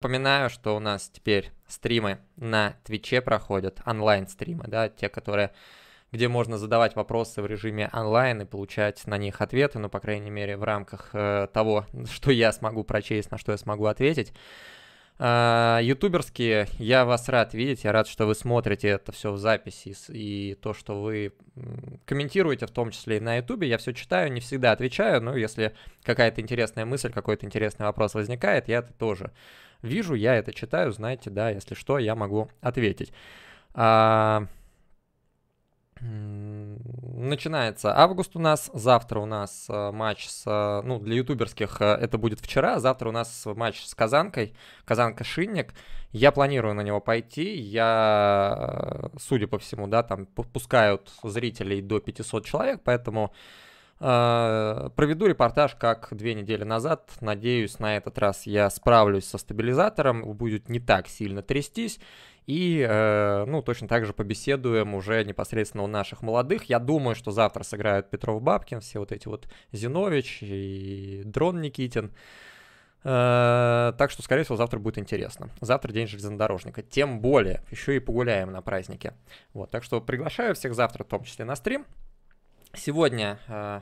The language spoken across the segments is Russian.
Напоминаю, что у нас теперь стримы на Твиче проходят, онлайн-стримы, да, те, которые где можно задавать вопросы в режиме онлайн и получать на них ответы, ну, по крайней мере, в рамках э, того, что я смогу прочесть, на что я смогу ответить. Э, ютуберские, я вас рад видеть, я рад, что вы смотрите это все в записи и, то, что вы комментируете, в том числе и на ютубе, я все читаю, не всегда отвечаю, но если какая-то интересная мысль, какой-то интересный вопрос возникает, я это тоже вижу, я это читаю, знаете, да, если что, я могу ответить. А... Начинается август у нас, завтра у нас э, матч с, э, ну, для ютуберских э, это будет вчера, завтра у нас матч с Казанкой, Казанка-Шинник, я планирую на него пойти, я, судя по всему, да, там пускают зрителей до 500 человек, поэтому а, проведу репортаж как две недели назад. Надеюсь, на этот раз я справлюсь со стабилизатором, будет не так сильно трястись. И, э, ну, точно так же побеседуем уже непосредственно у наших молодых. Я думаю, что завтра сыграют Петров Бабкин, все вот эти вот Зинович и Дрон Никитин. Э, так что, скорее всего, завтра будет интересно. Завтра день железнодорожника. Тем более, еще и погуляем на празднике. Вот, так что приглашаю всех завтра, в том числе на стрим. Сегодня, э,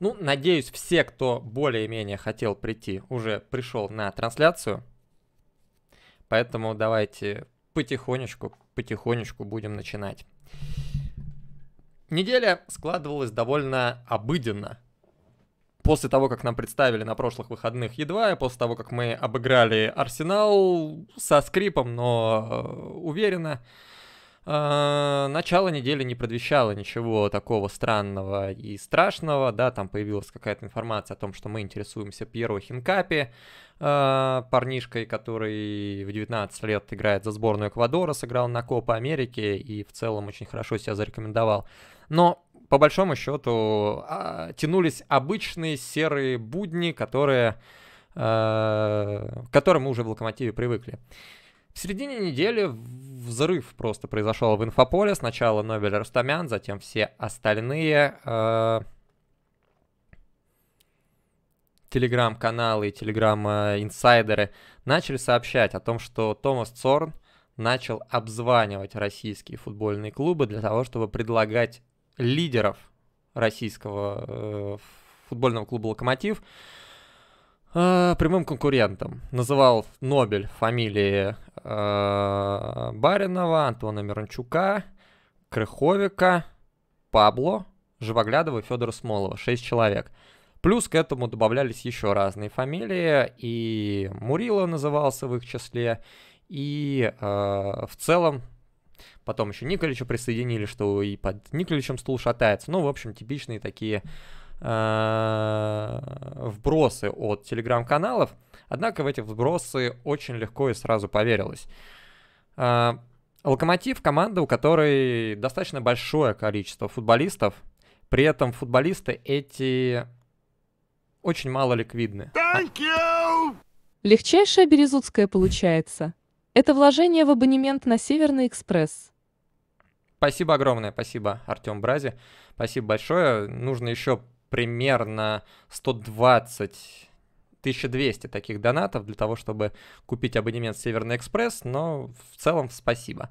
ну, надеюсь, все, кто более-менее хотел прийти, уже пришел на трансляцию. Поэтому давайте потихонечку, потихонечку будем начинать. Неделя складывалась довольно обыденно. После того, как нам представили на прошлых выходных едва, и после того, как мы обыграли Арсенал со скрипом, но э, уверенно, а, начало недели не предвещало ничего такого странного и страшного, да, там появилась какая-то информация о том, что мы интересуемся Пьеро Хинкапи, а, парнишкой, который в 19 лет играет за сборную Эквадора, сыграл на Копа Америки и в целом очень хорошо себя зарекомендовал. Но по большому счету а, тянулись обычные серые будни, которые, к которым мы уже в Локомотиве привыкли. В середине недели взрыв просто произошел в инфополе. Сначала Нобель Рустамян, затем все остальные э, телеграм-каналы и телеграм-инсайдеры э, начали сообщать о том, что Томас Цорн начал обзванивать российские футбольные клубы для того, чтобы предлагать лидеров российского э, футбольного клуба «Локомотив» А, прямым конкурентом. Называл Нобель фамилии э, Баринова, Антона Миранчука, Крыховика, Пабло, Живоглядова и Федора Смолова. Шесть человек. Плюс к этому добавлялись еще разные фамилии, и Мурило назывался в их числе, и э, в целом потом еще Николича присоединили, что и под Николичем стул шатается. Ну, в общем, типичные такие Э, вбросы от телеграм-каналов, однако в эти вбросы очень легко и сразу поверилось. Э, локомотив — команда, у которой достаточно большое количество футболистов, при этом футболисты эти очень мало ликвидны. Легчайшая березутская получается. Это вложение в абонемент на Северный экспресс. Спасибо огромное, спасибо, Артем Брази. Спасибо большое. Нужно еще примерно 120 1200 таких донатов для того, чтобы купить абонемент Северный Экспресс, но в целом спасибо.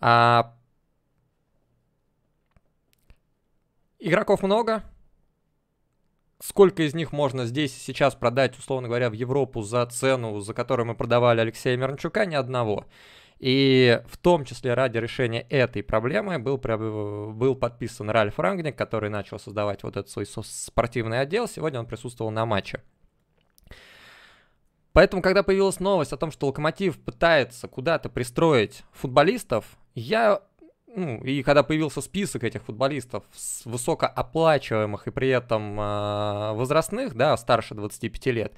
А... Игроков много. Сколько из них можно здесь и сейчас продать, условно говоря, в Европу за цену, за которую мы продавали Алексея Мирончука, ни одного. И в том числе ради решения этой проблемы был, э, был подписан Ральф Рангник, который начал создавать вот этот свой спортивный отдел. Сегодня он присутствовал на матче. Поэтому, когда появилась новость о том, что Локомотив пытается куда-то пристроить футболистов, я ну, и когда появился список этих футболистов с высокооплачиваемых и при этом э, возрастных, да, старше 25 лет,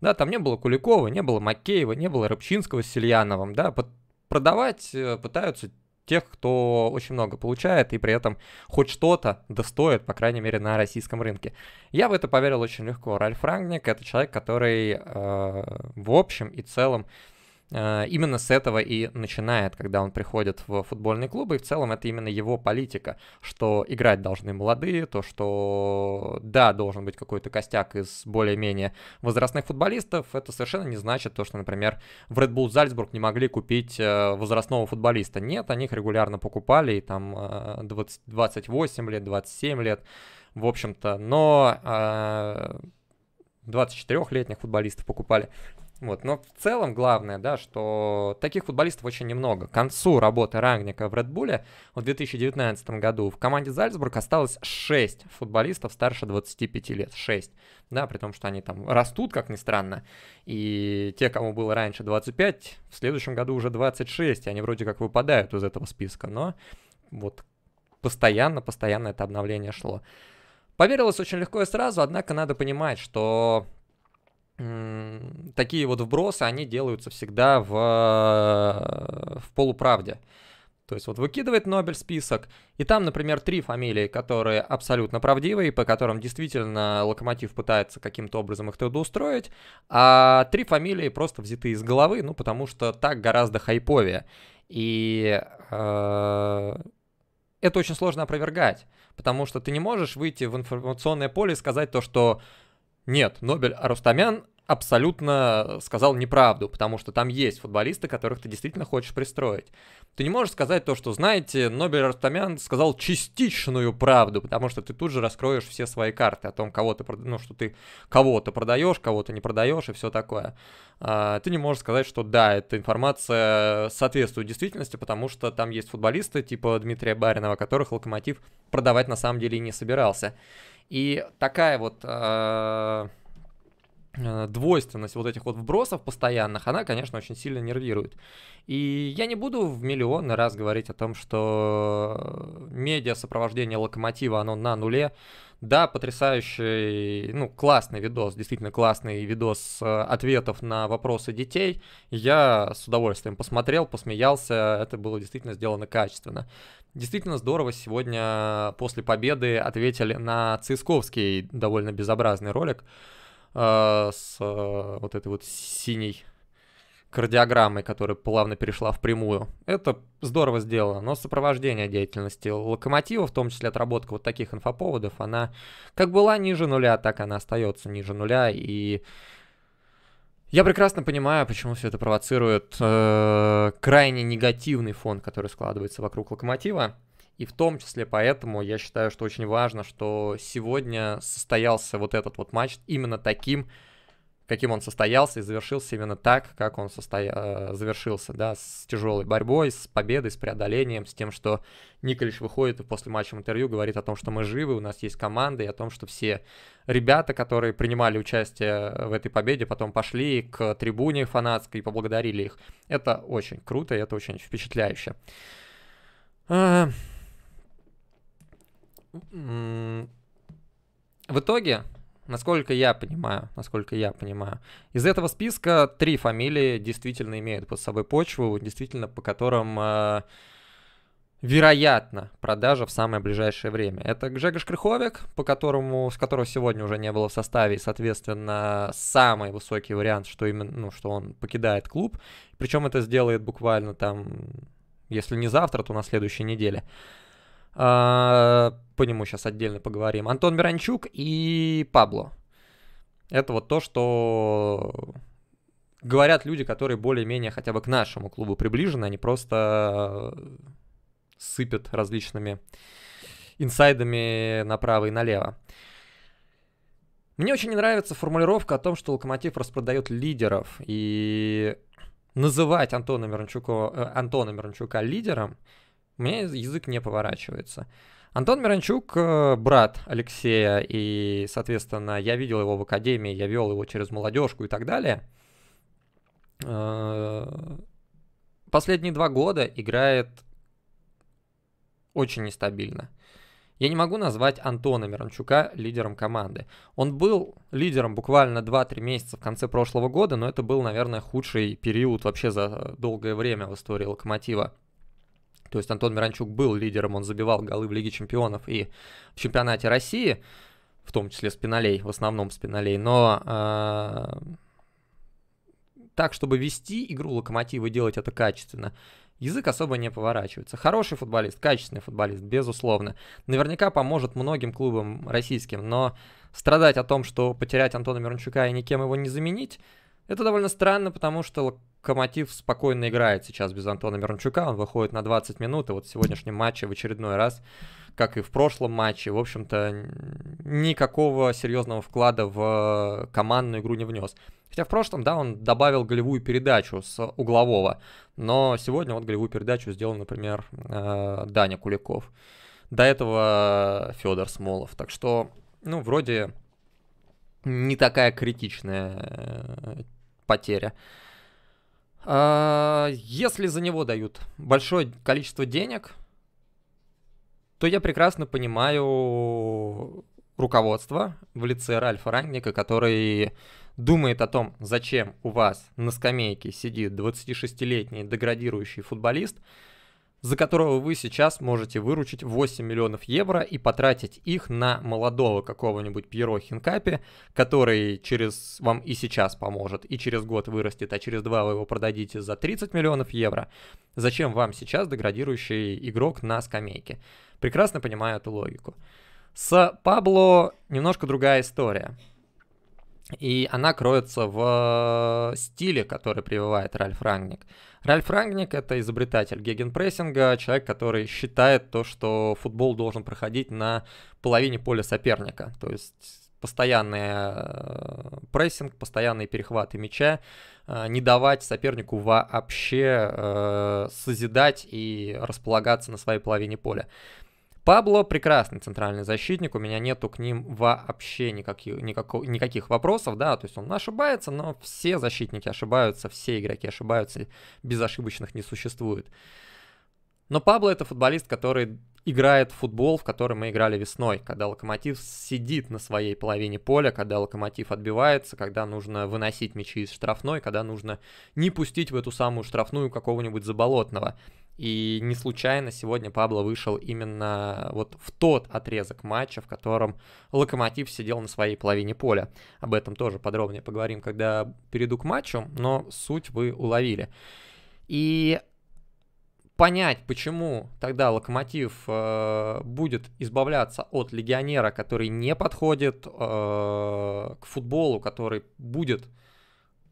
да, там не было Куликова, не было Макеева, не было Рыбчинского с Сельяновым, да, под, продавать э, пытаются тех, кто очень много получает и при этом хоть что-то достоит, по крайней мере, на российском рынке. Я в это поверил очень легко. Ральф Рангник — это человек, который э, в общем и целом Э, именно с этого и начинает, когда он приходит в футбольный клуб, и в целом это именно его политика, что играть должны молодые, то, что, да, должен быть какой-то костяк из более-менее возрастных футболистов, это совершенно не значит то, что, например, в Red Bull Зальцбург не могли купить э, возрастного футболиста. Нет, они их регулярно покупали, и там 20, э, 28 лет, 27 лет, в общем-то, но... 24-летних футболистов покупали. Вот. Но в целом главное, да, что таких футболистов очень немного. К концу работы Рангника в Редбуле в 2019 году в команде Зальцбург осталось 6 футболистов старше 25 лет. 6. Да, при том, что они там растут, как ни странно. И те, кому было раньше 25, в следующем году уже 26. И они вроде как выпадают из этого списка. Но вот постоянно, постоянно это обновление шло. Поверилось очень легко и сразу, однако надо понимать, что такие вот вбросы, они делаются всегда в, в полуправде. То есть вот выкидывает Нобель список, и там, например, три фамилии, которые абсолютно правдивые, по которым действительно Локомотив пытается каким-то образом их трудоустроить, а три фамилии просто взяты из головы, ну, потому что так гораздо хайповее. И э, это очень сложно опровергать, потому что ты не можешь выйти в информационное поле и сказать то, что нет, Нобель Арустамян абсолютно сказал неправду, потому что там есть футболисты, которых ты действительно хочешь пристроить. Ты не можешь сказать то, что, знаете, Нобель Артамян сказал частичную правду, потому что ты тут же раскроешь все свои карты о том, кого ты, прод... ну, что ты кого-то продаешь, кого-то не продаешь и все такое. А, ты не можешь сказать, что да, эта информация соответствует действительности, потому что там есть футболисты типа Дмитрия Баринова, которых Локомотив продавать на самом деле и не собирался. И такая вот... Э Э, двойственность вот этих вот вбросов постоянных, она, конечно, очень сильно нервирует. И я не буду в миллионный раз говорить о том, что э, медиа сопровождение локомотива, оно на нуле. Да, потрясающий, ну, классный видос, действительно классный видос э, ответов на вопросы детей. Я с удовольствием посмотрел, посмеялся, это было действительно сделано качественно. Действительно здорово сегодня после победы ответили на Цисковский довольно безобразный ролик. Э, с э, вот этой вот синей кардиограммой, которая плавно перешла в прямую. Это здорово сделано, но сопровождение деятельности локомотива, в том числе отработка вот таких инфоповодов, она как была ниже нуля, так она остается ниже нуля, и я прекрасно понимаю, почему все это провоцирует э, крайне негативный фон, который складывается вокруг локомотива. И в том числе поэтому я считаю, что очень важно, что сегодня состоялся вот этот вот матч именно таким, каким он состоялся и завершился именно так, как он состоя... Э, завершился, да, с тяжелой борьбой, с победой, с преодолением, с тем, что Николич выходит и после матча в интервью говорит о том, что мы живы, у нас есть команда, и о том, что все ребята, которые принимали участие в этой победе, потом пошли к трибуне фанатской и поблагодарили их. Это очень круто, и это очень впечатляюще. Э, в итоге, насколько я понимаю, насколько я понимаю, из этого списка три фамилии действительно имеют под собой почву, действительно по которым э, вероятно продажа в самое ближайшее время. Это Гжегош Крыховик, по которому, с которого сегодня уже не было в составе, и, соответственно, самый высокий вариант, что именно, ну, что он покидает клуб. Причем это сделает буквально там, если не завтра, то на следующей неделе. А, по нему сейчас отдельно поговорим. Антон Миранчук и Пабло. Это вот то, что говорят люди, которые более-менее хотя бы к нашему клубу приближены, они просто э, сыпят различными инсайдами направо и налево. Мне очень не нравится формулировка о том, что Локомотив распродает лидеров. И называть Антона Миранчука, э, Антона Миранчука лидером у меня язык не поворачивается. Антон Миранчук, э, брат Алексея, и, соответственно, я видел его в академии, я вел его через молодежку и так далее. Э, последние два года играет очень нестабильно. Я не могу назвать Антона Миранчука лидером команды. Он был лидером буквально 2-3 месяца в конце прошлого года, но это был, наверное, худший период вообще за долгое время в истории Локомотива. То есть Антон Миранчук был лидером, он забивал голы в Лиге Чемпионов и в Чемпионате России, в том числе с пенолей, в основном с пенолей, но э, так, чтобы вести игру Локомотива и делать это качественно, язык особо не поворачивается. Хороший футболист, качественный футболист, безусловно. Наверняка поможет многим клубам российским, но страдать о том, что потерять Антона Миранчука и никем его не заменить – это довольно странно, потому что Локомотив спокойно играет сейчас без Антона Мирончука. Он выходит на 20 минут, и вот в сегодняшнем матче в очередной раз, как и в прошлом матче, в общем-то, никакого серьезного вклада в командную игру не внес. Хотя в прошлом, да, он добавил голевую передачу с углового, но сегодня вот голевую передачу сделал, например, э, Даня Куликов. До этого Федор Смолов. Так что, ну, вроде не такая критичная э, потеря. А, если за него дают большое количество денег, то я прекрасно понимаю руководство в лице Ральфа Рангника, который думает о том, зачем у вас на скамейке сидит 26-летний деградирующий футболист – за которого вы сейчас можете выручить 8 миллионов евро и потратить их на молодого какого-нибудь Пьеро Хинкапи, который через вам и сейчас поможет, и через год вырастет, а через два вы его продадите за 30 миллионов евро. Зачем вам сейчас деградирующий игрок на скамейке? Прекрасно понимаю эту логику. С Пабло немножко другая история. И она кроется в стиле, который прививает Ральф Рангник. Ральф Рангник — это изобретатель гегенпрессинга, человек, который считает то, что футбол должен проходить на половине поля соперника. То есть постоянный э, прессинг, постоянные перехваты мяча, э, не давать сопернику вообще э, созидать и располагаться на своей половине поля. Пабло прекрасный центральный защитник, у меня нету к ним вообще никаких, никаких, никаких вопросов, да, то есть он ошибается, но все защитники ошибаются, все игроки ошибаются, безошибочных не существует. Но Пабло это футболист, который играет в футбол, в который мы играли весной, когда Локомотив сидит на своей половине поля, когда Локомотив отбивается, когда нужно выносить мячи из штрафной, когда нужно не пустить в эту самую штрафную какого-нибудь заболотного. И не случайно сегодня Пабло вышел именно вот в тот отрезок матча, в котором Локомотив сидел на своей половине поля. Об этом тоже подробнее поговорим, когда перейду к матчу, но суть вы уловили. И понять, почему тогда Локомотив э, будет избавляться от легионера, который не подходит э, к футболу, который будет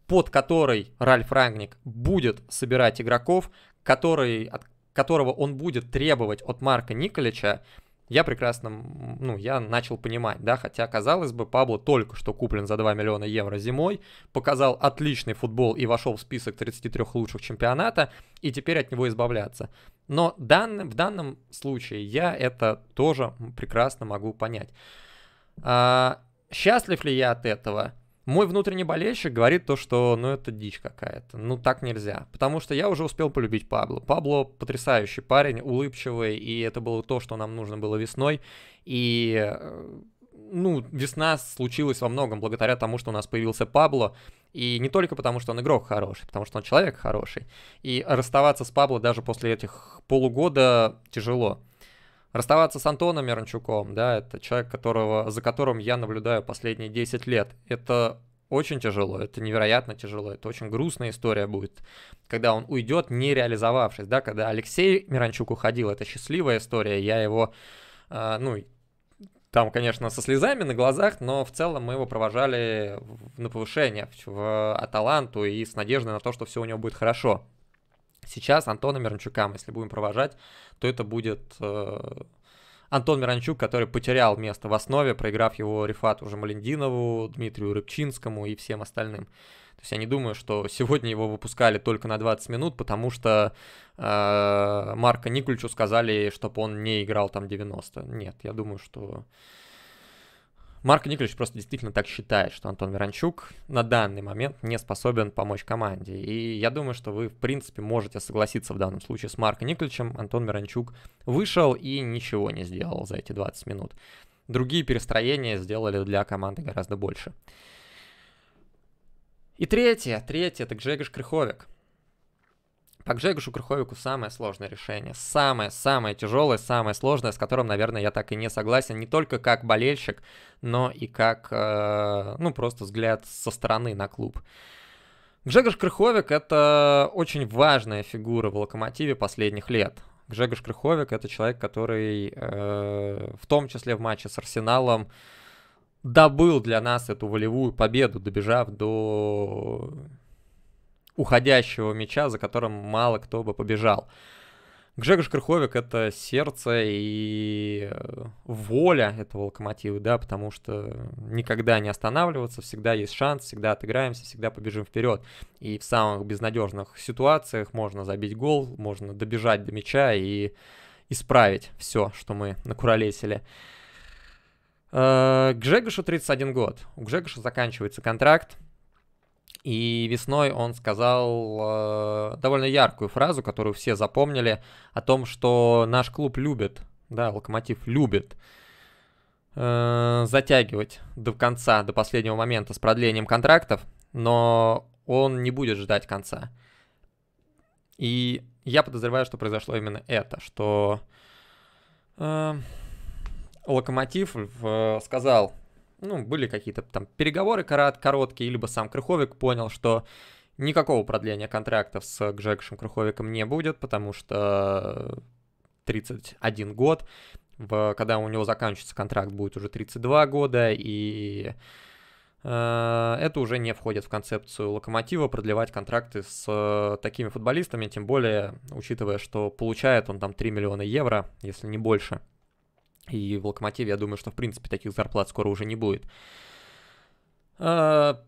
под который Ральф Рангник будет собирать игроков – который, от которого он будет требовать от Марка Николича, я прекрасно, ну, я начал понимать, да, хотя, казалось бы, Пабло только что куплен за 2 миллиона евро зимой, показал отличный футбол и вошел в список 33 лучших чемпионата, и теперь от него избавляться. Но дан, в данном случае я это тоже прекрасно могу понять. А, счастлив ли я от этого? мой внутренний болельщик говорит то, что ну это дичь какая-то, ну так нельзя. Потому что я уже успел полюбить Пабло. Пабло потрясающий парень, улыбчивый, и это было то, что нам нужно было весной. И э, ну, весна случилась во многом благодаря тому, что у нас появился Пабло, и не только потому, что он игрок хороший, потому что он человек хороший. И расставаться с Пабло даже после этих полугода тяжело. Расставаться с Антоном Мирончуком, да, это человек, которого, за которым я наблюдаю последние 10 лет. Это очень тяжело, это невероятно тяжело, это очень грустная история будет, когда он уйдет, не реализовавшись, да, когда Алексей Миранчук уходил, это счастливая история, я его, э, ну, там, конечно, со слезами на глазах, но в целом мы его провожали на повышение в, в Аталанту э, и с надеждой на то, что все у него будет хорошо. Сейчас Антона Миранчука, мы, если будем провожать, то это будет э, Антон Мирончук, который потерял место в основе, проиграв его Рифату уже Малендинову, Дмитрию Рыбчинскому и всем остальным. То есть я не думаю, что сегодня его выпускали только на 20 минут, потому что э, Марка Никульчу сказали, чтобы он не играл там 90. Нет, я думаю, что Марк Николич просто действительно так считает, что Антон Веранчук на данный момент не способен помочь команде. И я думаю, что вы, в принципе, можете согласиться в данном случае с Марком Николичем. Антон Веранчук вышел и ничего не сделал за эти 20 минут. Другие перестроения сделали для команды гораздо больше. И третье, третье, это Джегош Крыховик. По Джегушу Круховику самое сложное решение. Самое-самое тяжелое, самое сложное, с которым, наверное, я так и не согласен. Не только как болельщик, но и как, э, ну, просто взгляд со стороны на клуб. Гжегош Крыховик — это очень важная фигура в «Локомотиве» последних лет. Гжегош Крыховик — это человек, который э, в том числе в матче с «Арсеналом» добыл для нас эту волевую победу, добежав до уходящего мяча, за которым мало кто бы побежал. Гжегош Крыховик — это сердце и э, воля этого локомотива, да, потому что никогда не останавливаться, всегда есть шанс, всегда отыграемся, всегда побежим вперед. И в самых безнадежных ситуациях можно забить гол, можно добежать до мяча и исправить все, что мы накуролесили. Гжегошу э, 31 год. У Гжегоша заканчивается контракт, и весной он сказал э, довольно яркую фразу, которую все запомнили, о том, что наш клуб любит, да, Локомотив любит э, затягивать до конца, до последнего момента с продлением контрактов, но он не будет ждать конца. И я подозреваю, что произошло именно это, что э, Локомотив в, сказал ну, были какие-то там переговоры короткие, либо сам Крыховик понял, что никакого продления контрактов с Джекшем Крыховиком не будет, потому что 31 год, в, когда у него заканчивается контракт, будет уже 32 года, и э, это уже не входит в концепцию локомотива продлевать контракты с э, такими футболистами, тем более учитывая, что получает он там 3 миллиона евро, если не больше – и в Локомотиве, я думаю, что, в принципе, таких зарплат скоро уже не будет. А,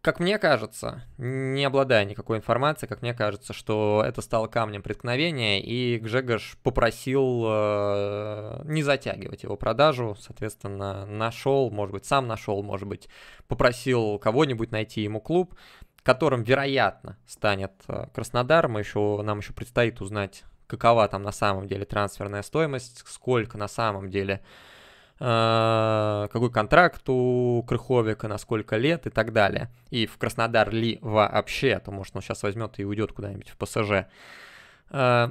как мне кажется, не обладая никакой информацией, как мне кажется, что это стало камнем преткновения, и Гжегош попросил э, не затягивать его продажу, соответственно, нашел, может быть, сам нашел, может быть, попросил кого-нибудь найти ему клуб, которым, вероятно, станет а, Краснодар. Мы еще, нам еще предстоит узнать какова там на самом деле трансферная стоимость, сколько на самом деле э, какой контракт у Крыховика, на сколько лет и так далее. И в Краснодар ли вообще, а то может он сейчас возьмет и уйдет куда-нибудь в ПСЖ. Э,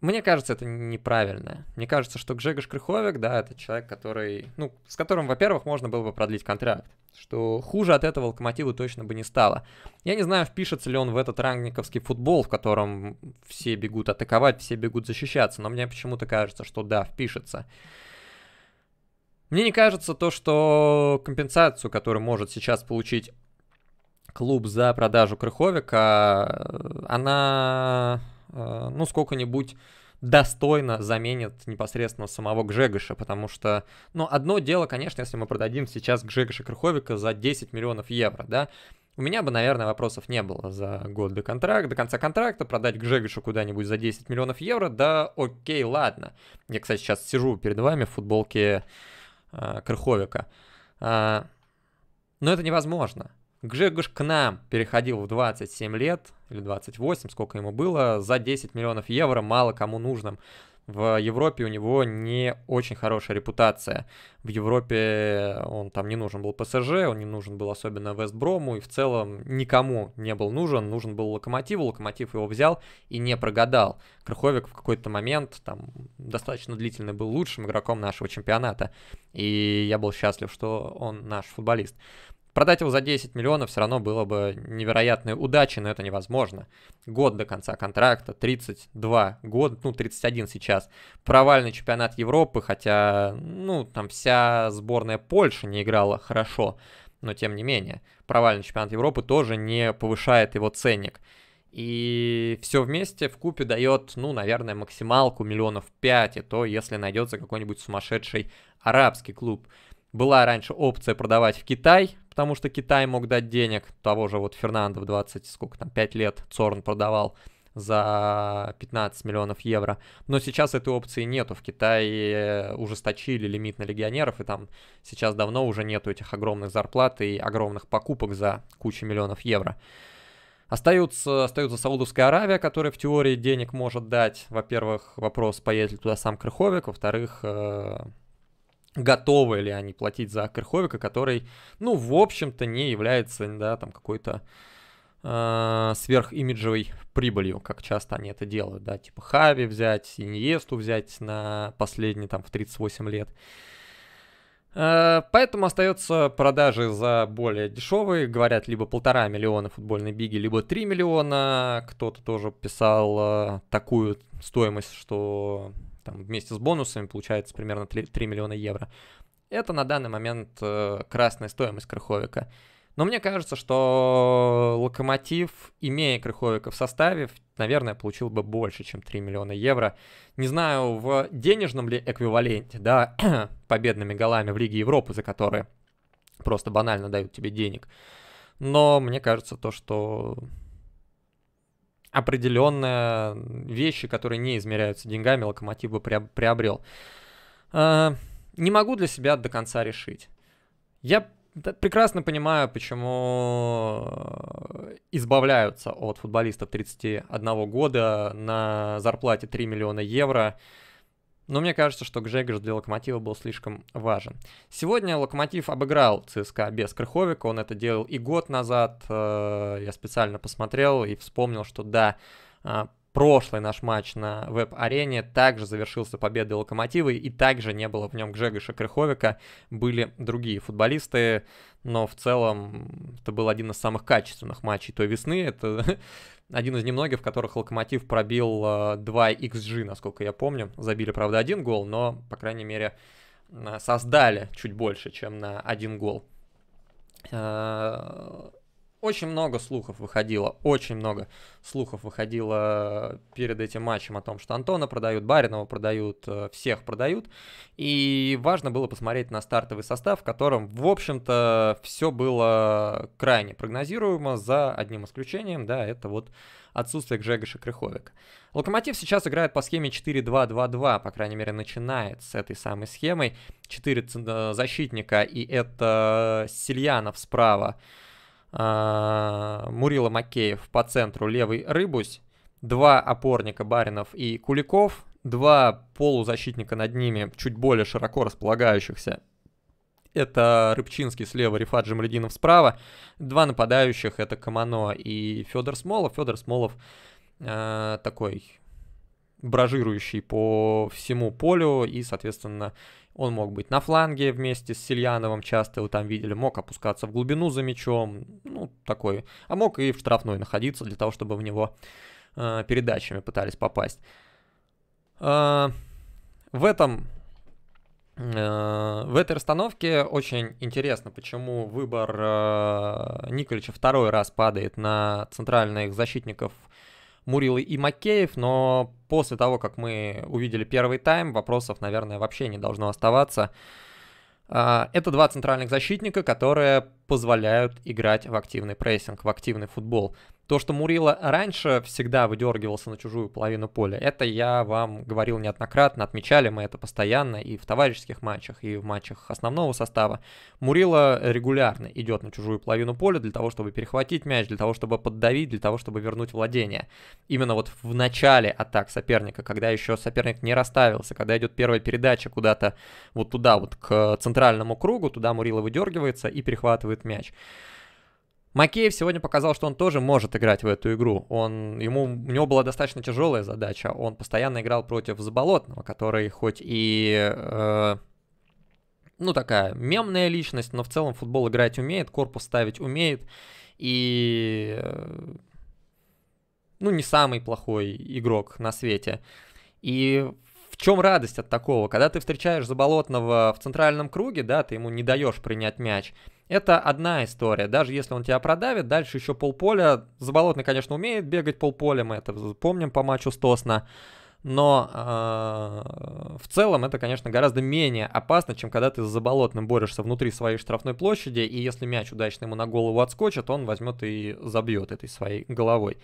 мне кажется, это неправильно. Мне кажется, что Гжегош Крыховик, да, это человек, который, ну, с которым, во-первых, можно было бы продлить контракт что хуже от этого Локомотиву точно бы не стало. Я не знаю, впишется ли он в этот рангниковский футбол, в котором все бегут атаковать, все бегут защищаться, но мне почему-то кажется, что да, впишется. Мне не кажется то, что компенсацию, которую может сейчас получить клуб за продажу Крыховика, э, она, э, ну, сколько-нибудь достойно заменит непосредственно самого Гжегоша, потому что, ну, одно дело, конечно, если мы продадим сейчас Гжегоша Крыховика за 10 миллионов евро, да, у меня бы, наверное, вопросов не было за год до контракта, до конца контракта, продать Гжегошу куда-нибудь за 10 миллионов евро, да окей, ладно. Я, кстати, сейчас сижу перед вами в футболке э, Крыховика. Э, но это невозможно. Гжегош к нам переходил в 27 лет, или 28, сколько ему было, за 10 миллионов евро, мало кому нужным. В Европе у него не очень хорошая репутация. В Европе он там не нужен был ПСЖ, он не нужен был особенно Вестброму, и в целом никому не был нужен. Нужен был Локомотиву, Локомотив его взял и не прогадал. Крыховик в какой-то момент, там, достаточно длительный был лучшим игроком нашего чемпионата, и я был счастлив, что он наш футболист. Продать его за 10 миллионов все равно было бы невероятной удачей, но это невозможно. Год до конца контракта, 32 года, ну 31 сейчас. Провальный чемпионат Европы, хотя, ну, там вся сборная Польши не играла хорошо, но тем не менее. Провальный чемпионат Европы тоже не повышает его ценник. И все вместе в купе дает, ну, наверное, максималку миллионов 5, и то, если найдется какой-нибудь сумасшедший арабский клуб. Была раньше опция продавать в Китай, потому что Китай мог дать денег. Того же вот Фернандо в 20, сколько там, 5 лет Цорн продавал за 15 миллионов евро. Но сейчас этой опции нету. В Китае э, ужесточили лимит на легионеров, и там сейчас давно уже нету этих огромных зарплат и огромных покупок за кучу миллионов евро. Остаются, остается Саудовская Аравия, которая в теории денег может дать. Во-первых, вопрос, поедет ли туда сам Крыховик. Во-вторых, э готовы ли они платить за Крыховика, который, ну, в общем-то, не является, да, там, какой-то э, сверхимиджевой прибылью, как часто они это делают, да, типа Хави взять, Иньесту взять на последний, там, в 38 лет. А, поэтому остается продажи за более дешевые, говорят, либо полтора миллиона футбольной биги, либо 3 миллиона. Кто-то тоже писал а, такую стоимость, что там, вместе с бонусами получается примерно 3, 3 миллиона евро. Это на данный момент э, красная стоимость Крыховика. Но мне кажется, что Локомотив, имея Крыховика в составе, наверное, получил бы больше, чем 3 миллиона евро. Не знаю, в денежном ли эквиваленте, да, победными голами в Лиге Европы, за которые просто банально дают тебе денег. Но мне кажется, то, что определенные вещи, которые не измеряются деньгами, локомотив бы приобрел. А, не могу для себя до конца решить. Я прекрасно понимаю, почему э, избавляются от футболистов 31 года на зарплате 3 миллиона евро – но мне кажется, что Гжегош для Локомотива был слишком важен. Сегодня Локомотив обыграл ЦСКА без Крыховика. Он это делал и год назад. Э, я специально посмотрел и вспомнил, что да, э, прошлый наш матч на веб-арене также завершился победой Локомотива, и также не было в нем Гжегоша Крыховика, были другие футболисты, но в целом это был один из самых качественных матчей той весны, это один из немногих, в которых Локомотив пробил 2 э, XG, насколько я помню, забили, правда, один гол, но, по крайней мере, э, создали чуть больше, чем на один гол. Э, очень много слухов выходило, очень много слухов выходило э, перед этим матчем о том, что Антона продают, Баринова продают, э, всех продают. И важно было посмотреть на стартовый состав, в котором, в общем-то, все было крайне прогнозируемо, за одним исключением, да, это вот отсутствие Джегоша Крыховика. Локомотив сейчас играет по схеме 4-2-2-2, по крайней мере, начинает с этой самой схемой. Четыре э, защитника, и это Сильянов справа, а, Мурила Макеев по центру левый Рыбусь, два опорника Баринов и Куликов, два полузащитника над ними, чуть более широко располагающихся. Это Рыбчинский слева, Рифат Жамлединов справа. Два нападающих это Камано и Федор Смолов. Федор Смолов э, такой брожирующий по всему полю и, соответственно, он мог быть на фланге вместе с Сильяновым, часто его там видели, мог опускаться в глубину за мячом, ну, такой. А мог и в штрафной находиться для того, чтобы в него э, передачами пытались попасть. Э, в этом... Э, в этой расстановке очень интересно, почему выбор э, Николича второй раз падает на центральных защитников э, Мурилы и Макеев, но после того, как мы увидели первый тайм, вопросов, наверное, вообще не должно оставаться. А, это два центральных защитника, которые позволяют играть в активный прессинг, в активный футбол. То, что Мурила раньше всегда выдергивался на чужую половину поля, это я вам говорил неоднократно, отмечали мы это постоянно и в товарищеских матчах, и в матчах основного состава. Мурила регулярно идет на чужую половину поля для того, чтобы перехватить мяч, для того, чтобы поддавить, для того, чтобы вернуть владение. Именно вот в начале атак соперника, когда еще соперник не расставился, когда идет первая передача куда-то вот туда, вот к центральному кругу, туда Мурила выдергивается и перехватывает мяч. Макеев сегодня показал, что он тоже может играть в эту игру. Он, ему, у него была достаточно тяжелая задача. Он постоянно играл против Заболотного, который хоть и... Э, ну, такая мемная личность, но в целом футбол играть умеет, корпус ставить умеет. И... Э, ну, не самый плохой игрок на свете. И в чем радость от такого? Когда ты встречаешь Заболотного в центральном круге, да, ты ему не даешь принять мяч – это одна история. Даже если он тебя продавит, дальше еще полполя. Заболотный, конечно, умеет бегать полполя, мы это помним по матчу Стосна. Но э, в целом это, конечно, гораздо менее опасно, чем когда ты с заболотным борешься внутри своей штрафной площади, и если мяч удачно ему на голову отскочит, он возьмет и забьет этой своей головой.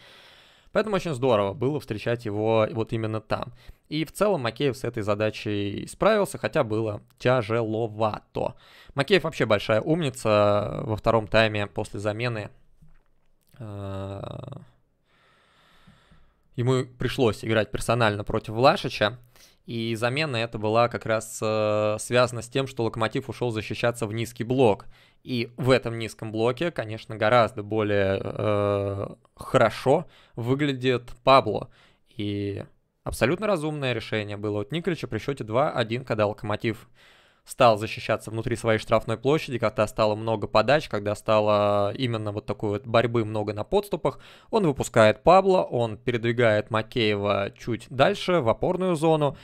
Поэтому очень здорово было встречать его вот именно там. И в целом Макеев с этой задачей справился, хотя было тяжеловато. Макеев вообще большая умница во втором тайме после замены. Э, ему пришлось играть персонально против Влашича. И замена это была как раз э, связана с тем, что Локомотив ушел защищаться в низкий блок. И в этом низком блоке, конечно, гораздо более э, хорошо выглядит Пабло. И абсолютно разумное решение было от Николича при счете 2-1, когда Локомотив стал защищаться внутри своей штрафной площади, когда стало много подач, когда стало именно вот такой вот борьбы много на подступах. Он выпускает Пабло, он передвигает Макеева чуть дальше, в опорную зону.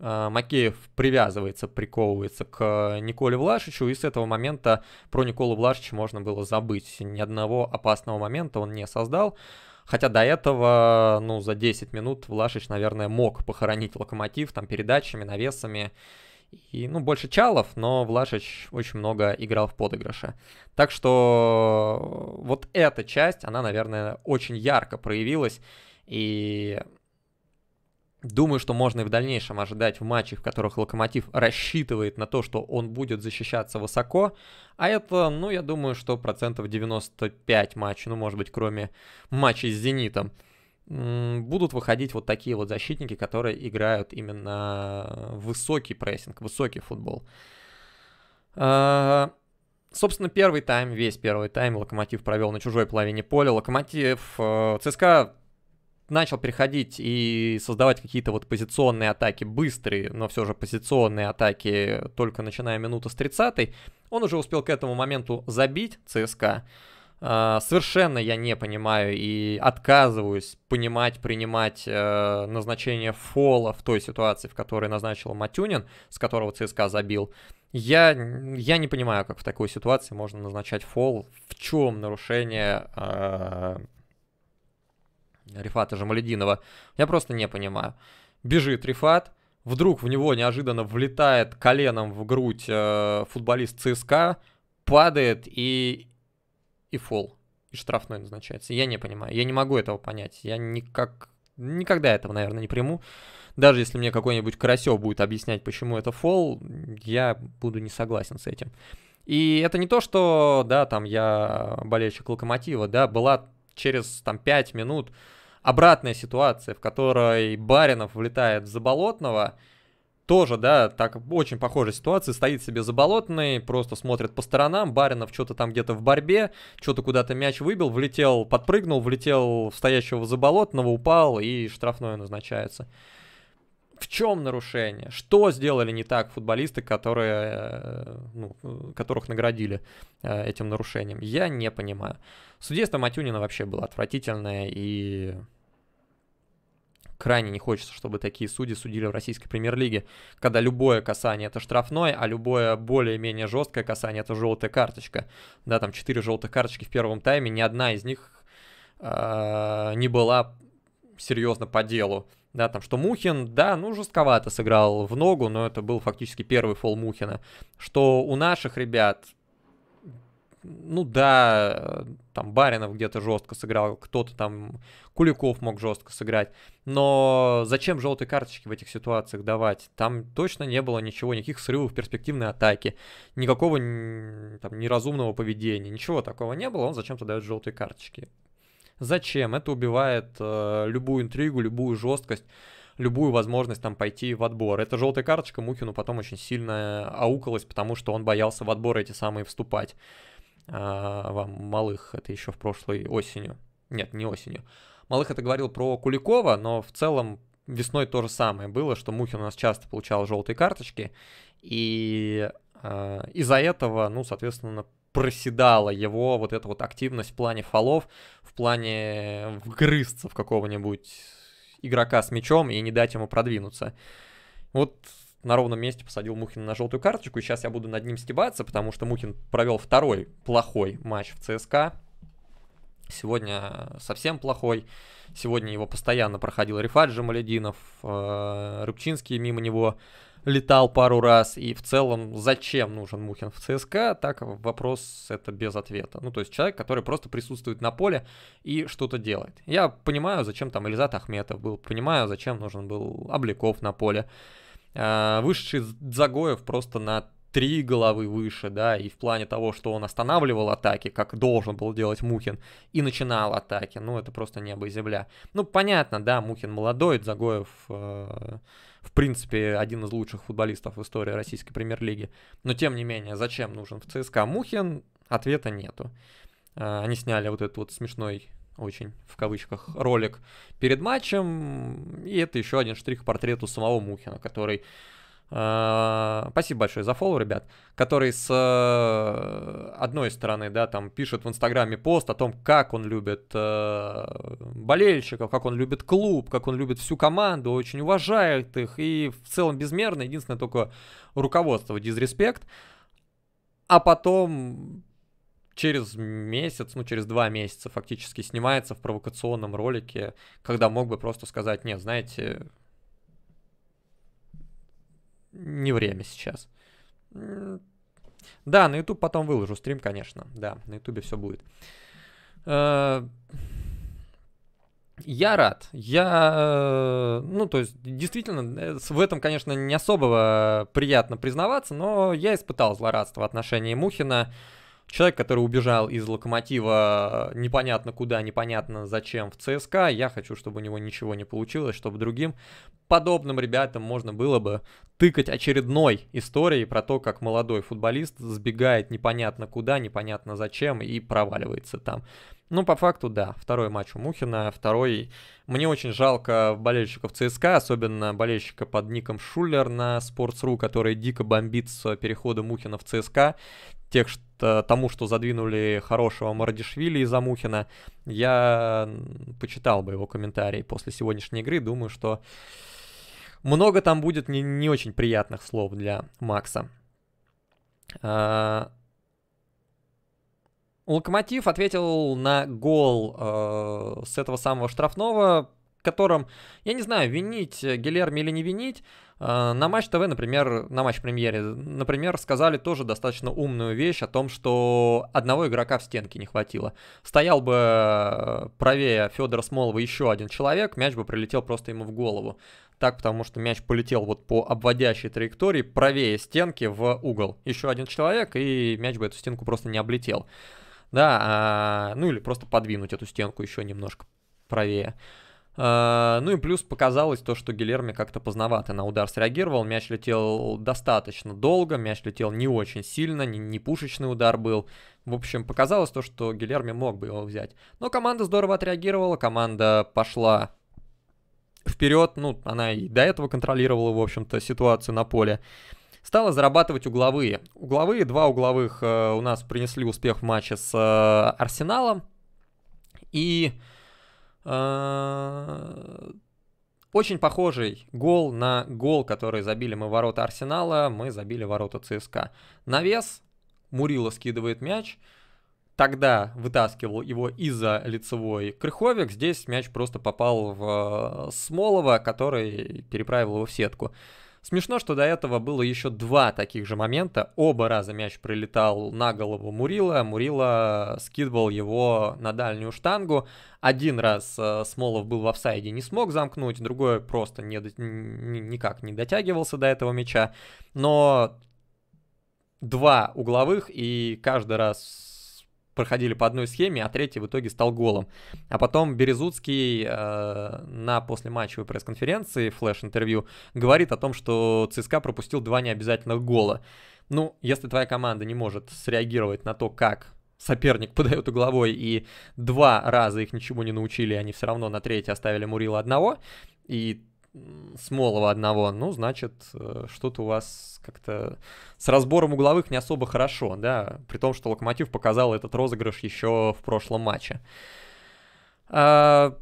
Э, Макеев привязывается, приковывается к э, Николе Влашичу, и с этого момента про Николу Влашича можно было забыть. Ни одного опасного момента он не создал. Хотя до этого, ну, за 10 минут Влашич, наверное, мог похоронить локомотив там передачами, навесами. И, ну, больше Чалов, но Влашич очень много играл в подыгрыше. Так что э, вот эта часть, она, наверное, очень ярко проявилась. И Думаю, что можно и в дальнейшем ожидать в матчах, в которых Локомотив рассчитывает на то, что он будет защищаться высоко. А это, ну, я думаю, что процентов 95 матч, ну, может быть, кроме матчей с Зенитом. Будут выходить вот такие вот защитники, которые играют именно высокий прессинг, высокий футбол. А, собственно, первый тайм, весь первый тайм Локомотив провел на чужой половине поля. Локомотив, э, ЦСКА начал переходить и создавать какие-то вот позиционные атаки, быстрые, но все же позиционные атаки, только начиная минуту с 30 он уже успел к этому моменту забить ЦСКА. А, совершенно я не понимаю и отказываюсь понимать, принимать э, назначение фола в той ситуации, в которой назначил Матюнин, с которого ЦСКА забил. Я, я не понимаю, как в такой ситуации можно назначать фол, в чем нарушение а, Рифата Жамалединова. Я просто не понимаю. Бежит Рифат, вдруг в него неожиданно влетает коленом в грудь э, футболист ЦСКА, падает и... и фол. И штрафной назначается. Я не понимаю, я не могу этого понять. Я никак... никогда этого, наверное, не приму. Даже если мне какой-нибудь Карасев будет объяснять, почему это фол, я буду не согласен с этим. И это не то, что, да, там я болельщик Локомотива, да, была через там 5 минут обратная ситуация, в которой Баринов влетает в Заболотного, тоже, да, так очень похожая ситуация. Стоит себе заболотный, просто смотрит по сторонам. Баринов что-то там где-то в борьбе, что-то куда-то мяч выбил, влетел, подпрыгнул, влетел в стоящего заболотного, упал и штрафное назначается в чем нарушение? Что сделали не так футболисты, которые, э, ну, э, которых наградили э, этим нарушением? Я не понимаю. Судейство Матюнина вообще было отвратительное и крайне не хочется, чтобы такие судьи судили в российской премьер-лиге, когда любое касание это штрафное, а любое более-менее жесткое касание это желтая карточка. Да, там 4 желтых карточки в первом тайме, ни одна из них э, не была серьезно по делу да, там, что Мухин, да, ну, жестковато сыграл в ногу, но это был фактически первый фол Мухина, что у наших ребят, ну, да, там, Баринов где-то жестко сыграл, кто-то там, Куликов мог жестко сыграть, но зачем желтые карточки в этих ситуациях давать? Там точно не было ничего, никаких срывов перспективной атаки, никакого там неразумного поведения, ничего такого не было, он зачем-то дает желтые карточки. Зачем? Это убивает э, любую интригу, любую жесткость любую возможность там пойти в отбор. Эта желтая карточка Мухину потом очень сильно аукалась, потому что он боялся в отбор эти самые вступать. А, вам малых это еще в прошлой осенью. Нет, не осенью. Малых это говорил про Куликова, но в целом весной то же самое было, что Мухин у нас часто получал желтые карточки, и а, из-за этого, ну, соответственно, проседала его вот эта вот активность в плане фолов, в плане э, вгрызться в какого-нибудь игрока с мячом и не дать ему продвинуться. Вот на ровном месте посадил Мухин на желтую карточку, и сейчас я буду над ним стебаться, потому что Мухин провел второй плохой матч в ЦСКА. Сегодня э, совсем плохой. Сегодня его постоянно проходил Рифат Жамалединов, э, Рыбчинский мимо него летал пару раз, и в целом зачем нужен Мухин в ЦСКА, так вопрос это без ответа. Ну, то есть человек, который просто присутствует на поле и что-то делает. Я понимаю, зачем там Элизат Ахметов был, понимаю, зачем нужен был Обликов на поле. А, вышедший Загоев просто на три головы выше, да, и в плане того, что он останавливал атаки, как должен был делать Мухин, и начинал атаки, ну, это просто небо и земля. Ну, понятно, да, Мухин молодой, Загоев э, в принципе, один из лучших футболистов в истории российской премьер-лиги. Но, тем не менее, зачем нужен в ЦСКА Мухин, ответа нету. А, они сняли вот этот вот смешной очень в кавычках ролик перед матчем. И это еще один штрих к портрету самого Мухина, который а, спасибо большое за фоллоу, ребят, который с э, одной стороны, да, там пишет в Инстаграме пост о том, как он любит э, болельщиков, как он любит клуб, как он любит всю команду, очень уважает их и в целом безмерно, единственное только руководство, дизреспект. А потом через месяц, ну через два месяца фактически снимается в провокационном ролике, когда мог бы просто сказать, нет, знаете, не время сейчас. Да, на YouTube потом выложу стрим, конечно. Да, на YouTube все будет. Э, я рад. Я, э, ну, то есть, действительно, э, в этом, конечно, не особо приятно признаваться, но я испытал злорадство в отношении Мухина. Человек, который убежал из локомотива непонятно куда, непонятно зачем в ЦСКА, я хочу, чтобы у него ничего не получилось, чтобы другим подобным ребятам можно было бы тыкать очередной историей про то, как молодой футболист сбегает непонятно куда, непонятно зачем и проваливается там. Ну, по факту, да, второй матч у Мухина, второй... Мне очень жалко болельщиков ЦСКА, особенно болельщика под ником Шулер на Sports.ru, который дико бомбит с перехода Мухина в ЦСКА. Тех, что Э, тому, что задвинули хорошего Мардишвили из Амухина, я почитал бы его комментарии после сегодняшней игры. Думаю, что много там будет не, не очень приятных слов для Макса. Э, Локомотив ответил на гол э, с этого самого штрафного, которым, я не знаю, винить э, Гилерми или не винить, Э, на Матч ТВ, например, на Матч Премьере, например, сказали тоже достаточно умную вещь о том, что одного игрока в стенке не хватило. Стоял бы э, правее Федора Смолова еще один человек, мяч бы прилетел просто ему в голову. Так, потому что мяч полетел вот по обводящей траектории правее стенки в угол. Еще один человек, и мяч бы эту стенку просто не облетел. Да, а, ну или просто подвинуть эту стенку еще немножко правее. А, ну и плюс показалось то, что Гилерми как-то поздновато на удар среагировал. Мяч летел достаточно долго, мяч летел не очень сильно, не, не пушечный удар был. В общем, показалось то, что Гилерми мог бы его взять. Но команда здорово отреагировала, команда пошла вперед. Ну, она и до этого контролировала, в общем-то, ситуацию на поле стала зарабатывать угловые. Угловые, два угловых э, у нас принесли успех в матче с э, Арсеналом. И а, очень похожий гол на гол, который забили мы ворота Арсенала, мы забили ворота ЦСКА. Навес, Мурила скидывает мяч, тогда вытаскивал его из-за лицевой Крыховик, здесь мяч просто попал в э, Смолова, который переправил его в сетку. Смешно, что до этого было еще два таких же момента. Оба раза мяч прилетал на голову Мурила. Мурила скидывал его на дальнюю штангу. Один раз э, Смолов был в офсайде, не смог замкнуть, другой просто не, никак не дотягивался до этого мяча. Но два угловых, и каждый раз проходили по одной схеме, а третий в итоге стал голом. А потом Березуцкий э, на послематчевой пресс-конференции, флеш-интервью, говорит о том, что ЦСКА пропустил два необязательных гола. Ну, если твоя команда не может среагировать на то, как соперник подает угловой, и два раза их ничего не научили, они все равно на третий оставили Мурила одного, и Смолова одного, ну, значит, э, что-то у вас как-то с разбором угловых не особо хорошо, да, при том, что Локомотив показал этот розыгрыш еще в прошлом матче. А...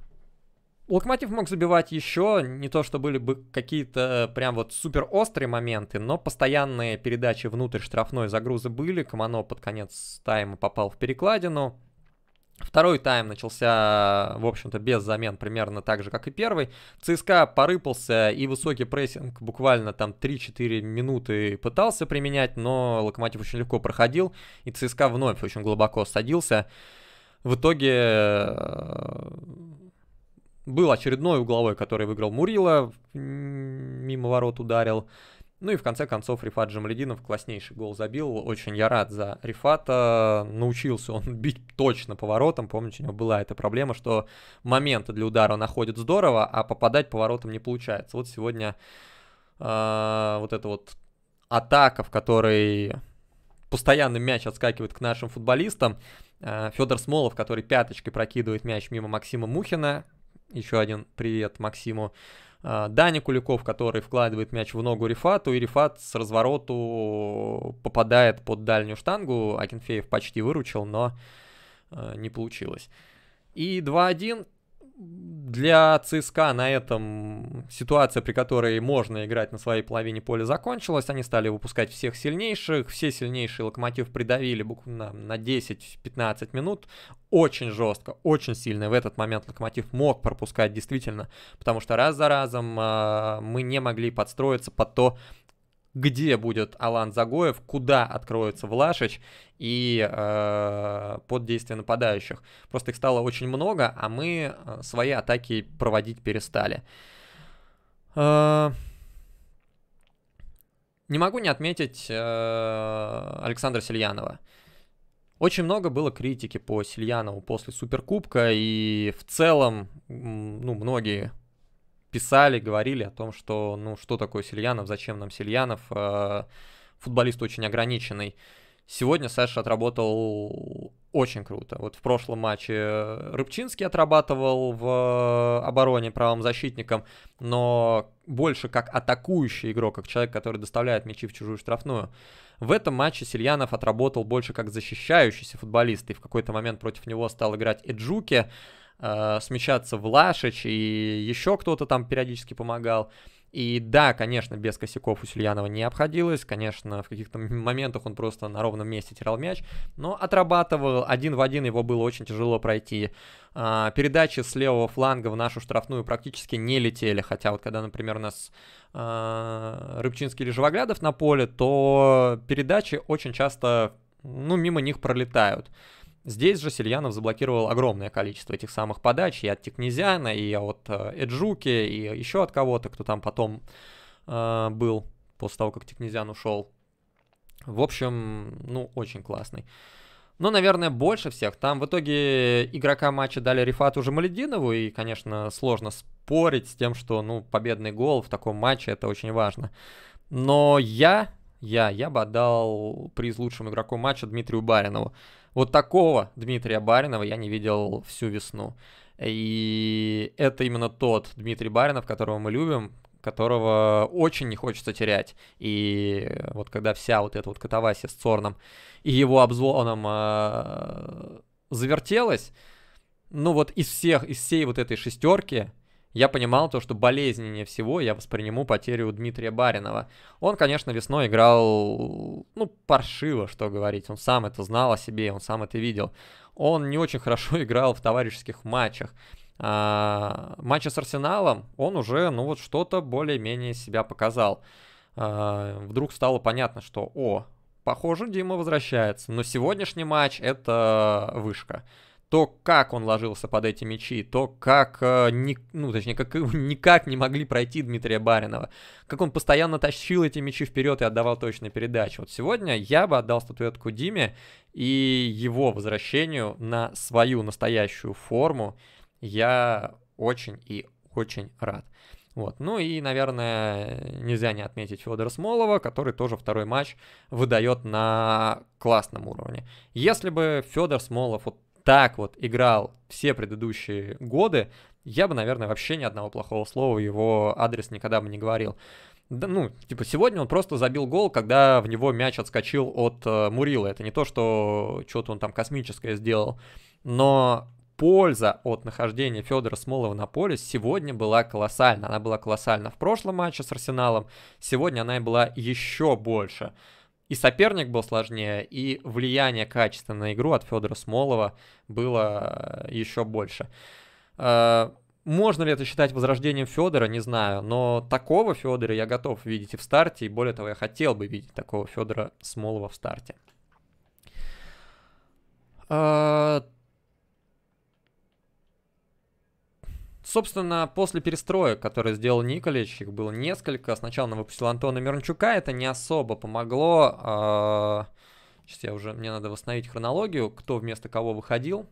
Локомотив мог забивать еще, не то что были бы какие-то прям вот супер острые моменты, но постоянные передачи внутрь штрафной загрузы были, Камано под конец тайма попал в перекладину, Второй тайм начался, в общем-то, без замен, примерно так же, как и первый. ЦСКА порыпался и высокий прессинг буквально там 3-4 минуты пытался применять, но Локомотив очень легко проходил, и ЦСКА вновь очень глубоко садился. В итоге э, был очередной угловой, который выиграл Мурила, мимо ворот ударил. Ну и в конце концов Рифат Джамлединов класснейший гол забил. Очень я рад за Рифата. Научился он бить точно поворотом. Помните, у него была эта проблема, что моменты для удара находят здорово, а попадать поворотом не получается. Вот сегодня э, вот эта вот атака, в которой постоянно мяч отскакивает к нашим футболистам. Э, Федор Смолов, который пяточкой прокидывает мяч мимо Максима Мухина. Еще один привет Максиму. А, Даня Куликов, который вкладывает мяч в ногу Рифату, и Рифат с развороту попадает под дальнюю штангу. Акинфеев почти выручил, но а, не получилось. И 2-1 для ЦСКА на этом ситуация, при которой можно играть на своей половине поля, закончилась. Они стали выпускать всех сильнейших. Все сильнейшие локомотив придавили буквально на 10-15 минут. Очень жестко, очень сильно. В этот момент локомотив мог пропускать действительно, потому что раз за разом э, мы не могли подстроиться под то, где будет Алан Загоев, куда откроется Влашич и э, под действие нападающих. Просто их стало очень много, а мы э, свои атаки проводить перестали. Э, не могу не отметить э, Александра Сельянова. Очень много было критики по Сильянову после Суперкубка, и в целом, ну, многие писали, говорили о том, что, ну, что такое Сильянов, зачем нам Сильянов, э, футболист очень ограниченный. Сегодня Саша отработал очень круто. Вот в прошлом матче Рыбчинский отрабатывал в обороне правым защитником, но больше как атакующий игрок, как человек, который доставляет мячи в чужую штрафную. В этом матче Сильянов отработал больше как защищающийся футболист, и в какой-то момент против него стал играть Эджуки э, смещаться Влашич и еще кто-то там периодически помогал. И да, конечно, без косяков у Сильянова не обходилось, конечно, в каких-то моментах он просто на ровном месте терял мяч, но отрабатывал, один в один его было очень тяжело пройти. А, передачи с левого фланга в нашу штрафную практически не летели, хотя вот когда, например, у нас а, Рыбчинский или Живоглядов на поле, то передачи очень часто, ну, мимо них пролетают. Здесь же Сельянов заблокировал огромное количество этих самых подач и от Текнезяна, и от э, Эджуки, и еще от кого-то, кто там потом э, был после того, как Текнезян ушел. В общем, ну, очень классный. Но, наверное, больше всех. Там в итоге игрока матча дали Рифату Жамалединову, и, конечно, сложно спорить с тем, что, ну, победный гол в таком матче, это очень важно. Но я, я, я бы отдал приз лучшему игроку матча Дмитрию Баринову. Вот такого Дмитрия Баринова я не видел всю весну. И это именно тот Дмитрий Баринов, которого мы любим, которого очень не хочется терять. И вот когда вся вот эта вот катавасия с Цорном и его обзвоном э, завертелась, ну вот из всех, из всей вот этой шестерки я понимал то, что болезненнее всего я восприниму потерю Дмитрия Баринова. Он, конечно, весной играл, ну, паршиво, что говорить. Он сам это знал о себе, он сам это видел. Он не очень хорошо играл в товарищеских матчах. А, матче с Арсеналом он уже, ну, вот что-то более-менее себя показал. А, вдруг стало понятно, что, о, похоже, Дима возвращается. Но сегодняшний матч — это вышка то, как он ложился под эти мячи, то, как, э, не, ну, точнее, как никак не могли пройти Дмитрия Баринова, как он постоянно тащил эти мячи вперед и отдавал точные передачи. Вот сегодня я бы отдал статуэтку Диме и его возвращению на свою настоящую форму я очень и очень рад. Вот. Ну и, наверное, нельзя не отметить Федора Смолова, который тоже второй матч выдает на классном уровне. Если бы Федор Смолов вот так вот играл все предыдущие годы, я бы, наверное, вообще ни одного плохого слова его адрес никогда бы не говорил. Да, ну, типа, сегодня он просто забил гол, когда в него мяч отскочил от э, Мурила. Это не то, что что-то он там космическое сделал. Но польза от нахождения Федора Смолова на поле сегодня была колоссальна. Она была колоссальна в прошлом матче с Арсеналом. Сегодня она и была еще больше и соперник был сложнее, и влияние качества на игру от Федора Смолова было э, еще больше. Э, можно ли это считать возрождением Федора, не знаю, но такого Федора я готов видеть и в старте, и более того, я хотел бы видеть такого Федора Смолова в старте. Э, Собственно, после перестроек, которые сделал Николич, их было несколько. Сначала он выпустил Антона Мирончука, это не особо помогло. А, сейчас я уже, мне надо восстановить хронологию, кто вместо кого выходил.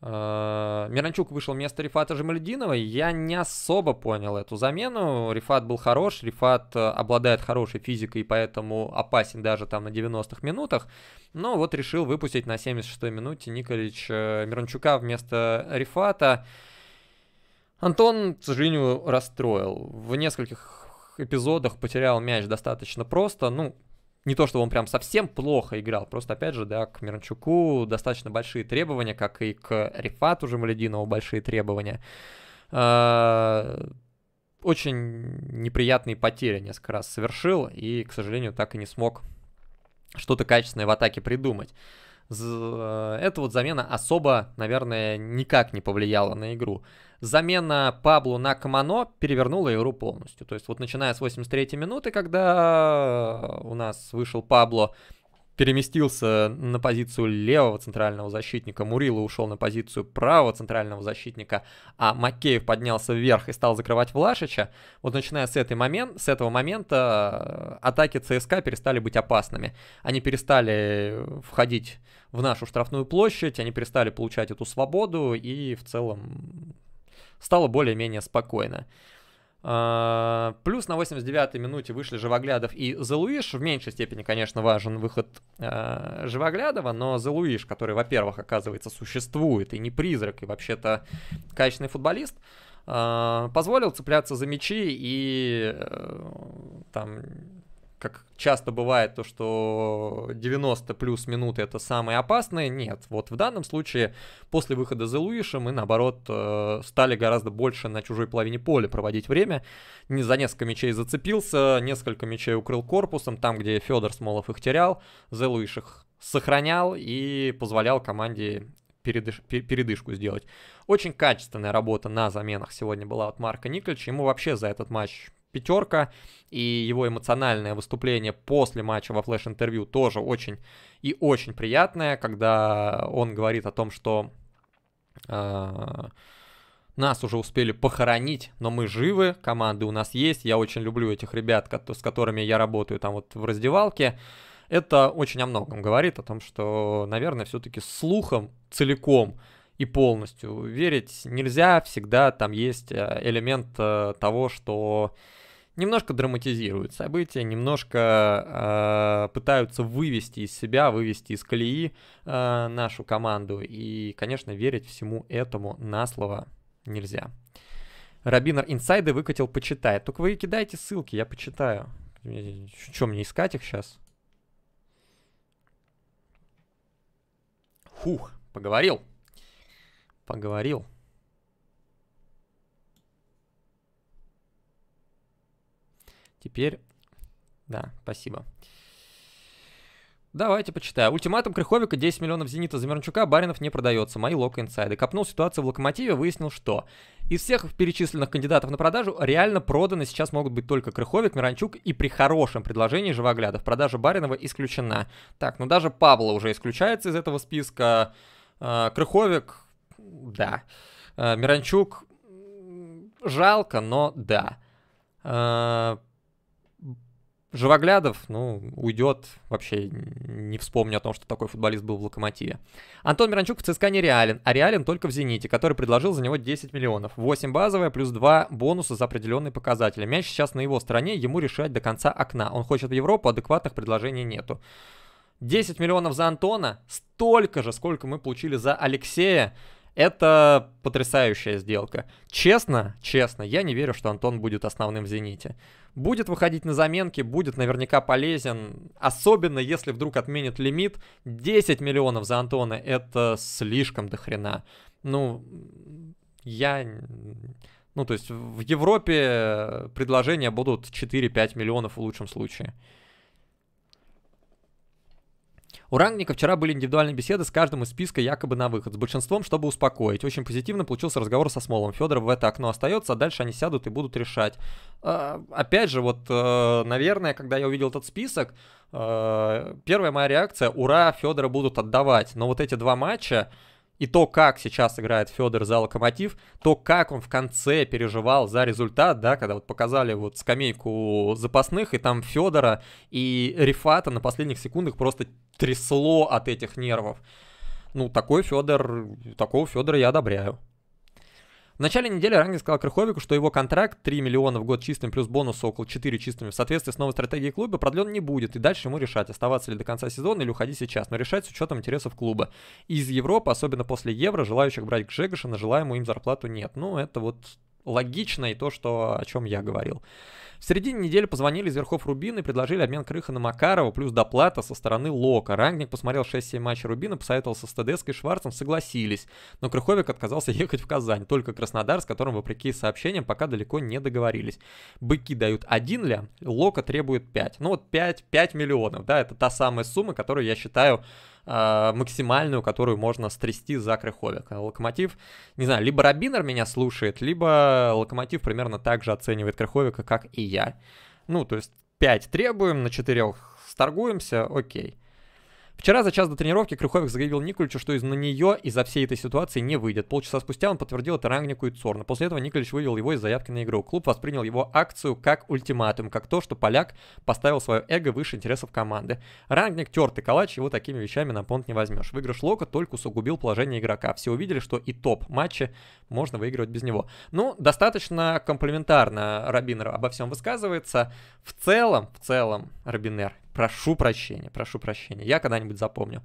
Э, Миранчук вышел вместо Рифата Жамальдинова. Я не особо понял эту замену. Рифат был хорош, Рифат э, обладает хорошей физикой, поэтому опасен даже там на 90-х минутах. Но вот решил выпустить на 76-й минуте Николич э, Миранчука вместо Рифата. Антон, к сожалению, расстроил. В нескольких эпизодах потерял мяч достаточно просто. Ну, не то, что он прям совсем плохо играл, просто, опять же, да, к Мирончуку достаточно большие требования, как и к Рифату уже Малединову большие требования. А, очень неприятные потери несколько раз совершил и, к сожалению, так и не смог что-то качественное в атаке придумать. Э, эта вот замена особо, наверное, никак не повлияла на игру. Замена Паблу на Камано перевернула игру полностью. То есть вот начиная с 83 минуты, когда у нас вышел Пабло, переместился на позицию левого центрального защитника, Мурила ушел на позицию правого центрального защитника, а Макеев поднялся вверх и стал закрывать Влашича, вот начиная с, этой момент, с этого момента э, атаки ЦСКА перестали быть опасными. Они перестали входить в нашу штрафную площадь, они перестали получать эту свободу и в целом стало более-менее спокойно. А, плюс на 89-й минуте вышли Живоглядов и Залуиш. В меньшей степени, конечно, важен выход э, Живоглядова, но Залуиш, который, во-первых, оказывается, существует и не призрак, и вообще-то качественный футболист, э, позволил цепляться за мячи и э, там как часто бывает, то, что 90 плюс минуты это самые опасные. Нет, вот в данном случае после выхода The Луиша мы, наоборот, э, стали гораздо больше на чужой половине поля проводить время. Не за несколько мячей зацепился, несколько мячей укрыл корпусом, там, где Федор Смолов их терял, The Луиш их сохранял и позволял команде передыш, передышку сделать. Очень качественная работа на заменах сегодня была от Марка Никольча. Ему вообще за этот матч пятерка, и его эмоциональное выступление после матча во флеш-интервью тоже очень и очень приятное, когда он говорит о том, что э, нас уже успели похоронить, но мы живы, команды у нас есть, я очень люблю этих ребят, с которыми я работаю там вот в раздевалке, это очень о многом говорит, о том, что, наверное, все-таки слухом целиком и полностью. Верить нельзя, всегда там есть э, элемент э, того, что немножко драматизируют события, немножко э, пытаются вывести из себя, вывести из колеи э, нашу команду. И, конечно, верить всему этому на слово нельзя. Рабинер инсайды выкатил, почитай. Только вы кидайте ссылки, я почитаю. Что, мне искать их сейчас? Фух, поговорил поговорил. Теперь, да, спасибо. Давайте почитаю. Ультиматум Крыховика 10 миллионов зенита за Мирончука. Баринов не продается. Мои лока инсайды. Копнул ситуацию в локомотиве, выяснил, что из всех перечисленных кандидатов на продажу реально проданы сейчас могут быть только Крыховик, Миранчук и при хорошем предложении Живоглядов. Продажа Баринова исключена. Так, ну даже Павла уже исключается из этого списка. А, Крыховик, да. Э, Миранчук жалко, но да. Э, Живоглядов, ну, уйдет, вообще не вспомню о том, что такой футболист был в «Локомотиве». Антон Миранчук в ЦСКА не реален, а реален только в «Зените», который предложил за него 10 миллионов. 8 базовая плюс 2 бонуса за определенные показатели. Мяч сейчас на его стороне, ему решать до конца окна. Он хочет в Европу, адекватных предложений нету. 10 миллионов за Антона, столько же, сколько мы получили за Алексея. Это потрясающая сделка. Честно, честно, я не верю, что Антон будет основным в «Зените». Будет выходить на заменки, будет наверняка полезен, особенно если вдруг отменят лимит. 10 миллионов за Антона — это слишком дохрена. Ну, я... Ну, то есть в Европе предложения будут 4-5 миллионов в лучшем случае. У Рангника вчера были индивидуальные беседы с каждым из списка якобы на выход, с большинством, чтобы успокоить. Очень позитивно получился разговор со Смолом. Федоров в это окно остается, а дальше они сядут и будут решать. Э, опять же, вот, э, наверное, когда я увидел этот список, э, первая моя реакция, ура, Федора будут отдавать. Но вот эти два матча, и то, как сейчас играет Федор за Локомотив, то, как он в конце переживал за результат, да, когда вот показали вот скамейку запасных, и там Федора и Рифата на последних секундах просто трясло от этих нервов. Ну, такой Федор, такого Федора я одобряю. В начале недели Ранги сказал Крыховику, что его контракт 3 миллиона в год чистым плюс бонус около 4 чистыми в соответствии с новой стратегией клуба продлен не будет, и дальше ему решать, оставаться ли до конца сезона или уходить сейчас, но решать с учетом интересов клуба. Из Европы, особенно после Евро, желающих брать Гжегоша на желаемую им зарплату нет. Ну, это вот логично и то, что, о чем я говорил. В середине недели позвонили из верхов Рубина и предложили обмен Крыха на Макарова плюс доплата со стороны Лока. Рангник посмотрел 6-7 матчей Рубина, посоветовался с ТДСК и Шварцем, согласились. Но Крыховик отказался ехать в Казань, только Краснодар, с которым, вопреки сообщениям, пока далеко не договорились. Быки дают 1 лям, Лока требует 5. Ну вот 5, 5 миллионов, да, это та самая сумма, которую я считаю а, максимальную, которую можно стрясти за Крыховика. Локомотив, не знаю, либо Рабинер меня слушает, либо Локомотив примерно так же оценивает Крыховика, как и я. Ну, то есть 5 требуем, на 4 сторгуемся, окей. Вчера за час до тренировки Крюховик заявил Николичу, что из за нее из-за всей этой ситуации не выйдет. Полчаса спустя он подтвердил это Рангнику и Цорну. После этого Николич вывел его из заявки на игру. Клуб воспринял его акцию как ультиматум, как то, что поляк поставил свое эго выше интересов команды. Рангник тертый калач, его такими вещами на понт не возьмешь. Выигрыш Лока только усугубил положение игрока. Все увидели, что и топ матчи можно выигрывать без него. Ну, достаточно комплиментарно Рабинер обо всем высказывается. В целом, в целом, Рабинер Прошу прощения, прошу прощения. Я когда-нибудь запомню.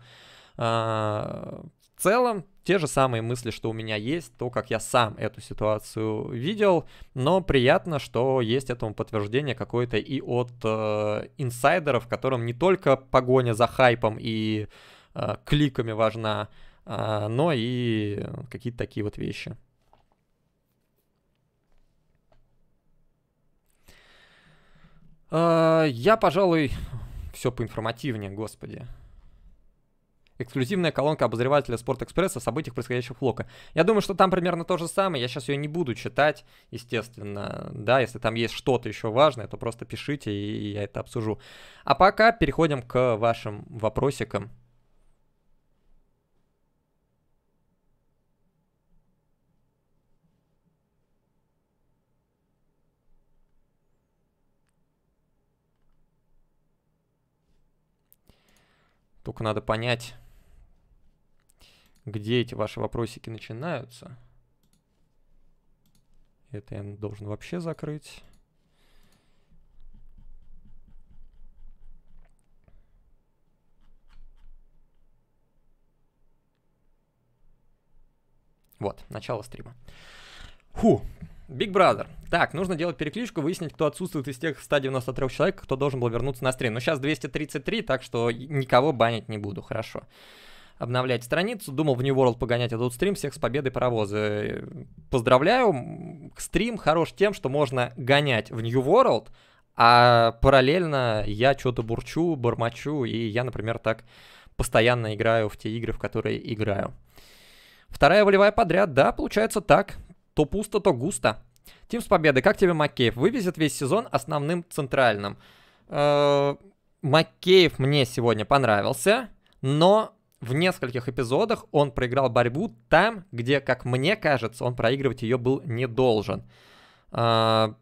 А, в целом, те же самые мысли, что у меня есть, то, как я сам эту ситуацию видел, но приятно, что есть этому подтверждение какое-то и от э, инсайдеров, которым не только погоня за хайпом и э, кликами важна, э, но и какие-то такие вот вещи. А, я, пожалуй, все поинформативнее, господи. Эксклюзивная колонка обозревателя Спортэкспресса о событиях, происходящих в Лока. Я думаю, что там примерно то же самое. Я сейчас ее не буду читать, естественно. Да, если там есть что-то еще важное, то просто пишите, и я это обсужу. А пока переходим к вашим вопросикам. Только надо понять, где эти ваши вопросики начинаются. Это я должен вообще закрыть. Вот, начало стрима. Фу, Big Brother. Так, нужно делать перекличку, выяснить, кто отсутствует из тех 193 человек, кто должен был вернуться на стрим. Но сейчас 233, так что никого банить не буду, хорошо. Обновлять страницу. Думал в New World погонять этот стрим. Всех с победой паровозы. Поздравляю. Стрим хорош тем, что можно гонять в New World, а параллельно я что-то бурчу, бормочу, и я, например, так постоянно играю в те игры, в которые играю. Вторая волевая подряд, да, получается так. То пусто, то густо. Тим с победы. Как тебе Макеев? Вывезет весь сезон основным центральным. Э, Макеев мне сегодня понравился, но в нескольких эпизодах он проиграл борьбу там, где, как мне кажется, он проигрывать ее был не должен. Э,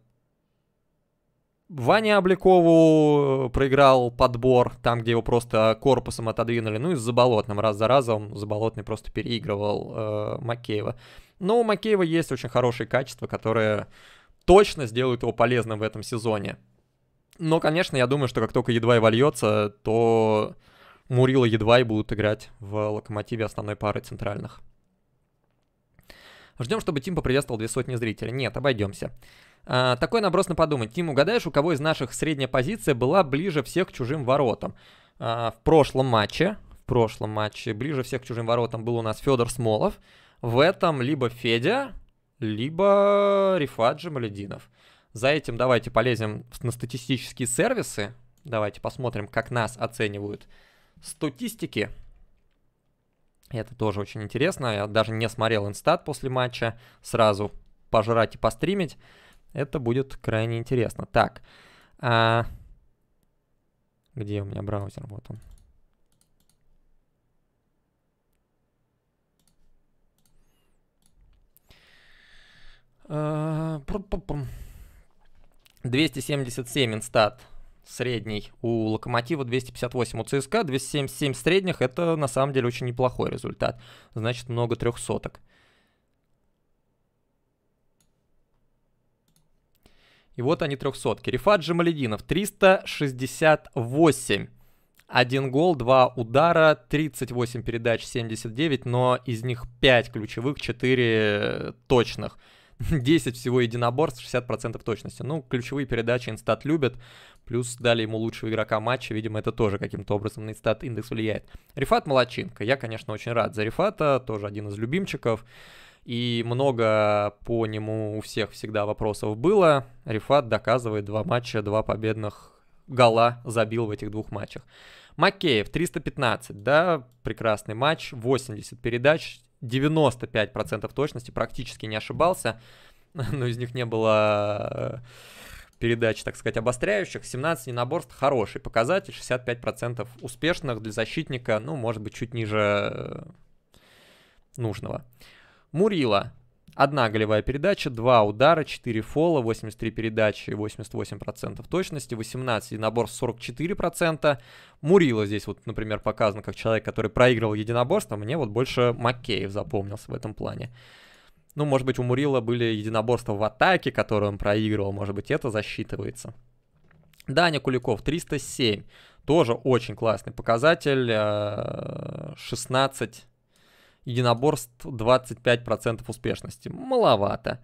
Ваня Облякову э, проиграл подбор там, где его просто корпусом отодвинули, ну и с Заболотным раз за разом Заболотный просто переигрывал э, Макеева. Но у Макеева есть очень хорошие качества, которые точно сделают его полезным в этом сезоне. Но, конечно, я думаю, что как только едва и вольется, то Мурила едва и будут играть в локомотиве основной пары центральных. Ждем, чтобы Тим поприветствовал две сотни зрителей. Нет, обойдемся. А, такой наброс на подумать. Тим, угадаешь, у кого из наших средняя позиция была ближе всех к чужим воротам? А, в прошлом матче, в прошлом матче ближе всех к чужим воротам был у нас Федор Смолов. В этом либо Федя, либо Рифаджи Малединов. За этим давайте полезем на статистические сервисы. Давайте посмотрим, как нас оценивают статистики. Это тоже очень интересно. Я даже не смотрел инстат после матча. Сразу пожрать и постримить. Это будет крайне интересно. Так, а... где у меня браузер? Вот он. 277 э, инстат средний у Локомотива, 258 у ЦСКА, 277 средних, это на самом деле очень неплохой результат. Значит, много трехсоток. И вот они трехсотки. Рифат Джамалединов, 368. Один гол, два удара, 38 передач, 79, но из них 5 ключевых, 4 точных. 10 всего единоборств, 60% точности. Ну, ключевые передачи Инстат любят, плюс дали ему лучшего игрока матча, видимо, это тоже каким-то образом на Инстат индекс влияет. Рифат Молочинка, я, конечно, очень рад за Рифата, тоже один из любимчиков, и много по нему у всех всегда вопросов было. Рифат доказывает два матча, два победных гола забил в этих двух матчах. Макеев 315, да, прекрасный матч, 80 передач, 95% точности, практически не ошибался, но из них не было э, передач, так сказать, обостряющих. 17 ненаборств хороший показатель, 65% успешных для защитника, ну, может быть, чуть ниже э, нужного. Мурила Одна голевая передача, два удара, 4 фола, 83 передачи, 88% точности, 18 единоборств, 44%. Мурило здесь вот, например, показано как человек, который проигрывал единоборство. Мне вот больше Макеев запомнился в этом плане. Ну, может быть, у Мурила были единоборства в атаке, которые он проигрывал. Может быть, это засчитывается. Даня Куликов, 307. Тоже очень классный показатель. 16 э, единоборств 25% успешности. Маловато.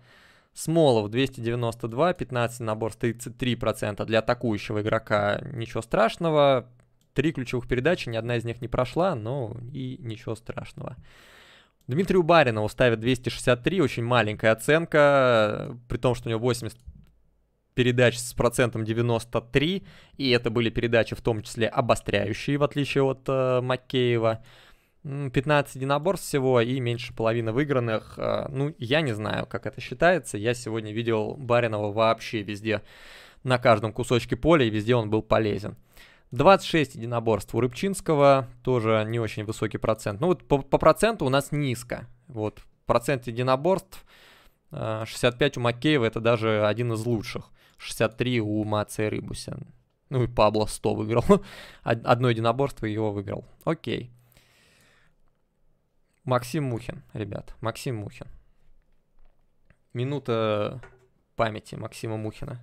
Смолов 292, 15 набор 33%. Для атакующего игрока ничего страшного. Три ключевых передачи, ни одна из них не прошла, но и ничего страшного. Дмитрию Баринову ставят 263, очень маленькая оценка, при том, что у него 80 передач с процентом 93, и это были передачи в том числе обостряющие, в отличие от э, Макеева. 15 единоборств всего и меньше половины выигранных. А, ну, я не знаю, как это считается. Я сегодня видел Баринова вообще везде, на каждом кусочке поля, и везде он был полезен. 26 единоборств у Рыбчинского, тоже не очень высокий процент. Ну вот по, по проценту у нас низко. Вот процент единоборств 65 а, у Макеева, это даже один из лучших. 63 у Маца и Рыбуся. Ну и Пабло 100 выиграл. Одно единоборство его выиграл. Окей. Максим Мухин, ребят, Максим Мухин. Минута памяти Максима Мухина.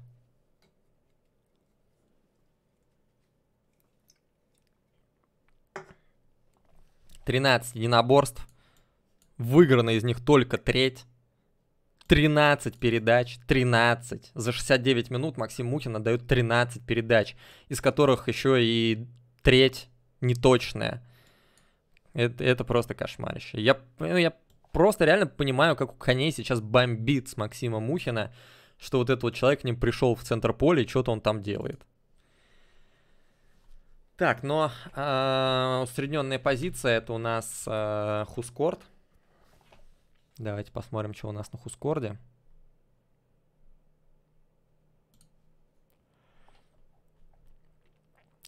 Тринадцать единоборств. Выиграно из них только треть. 13 передач, 13. За 69 минут Максим Мухин отдает 13 передач, из которых еще и треть неточная. Это, это просто кошмарище. Я, ну, я просто реально понимаю, как у коней сейчас бомбит с Максима Мухина, что вот этот вот человек к ним пришел в центр поля и что-то он там делает. Так, но ну, э, а, усредненная позиция это у нас э, Хускорд. Давайте посмотрим, что у нас на Хускорде.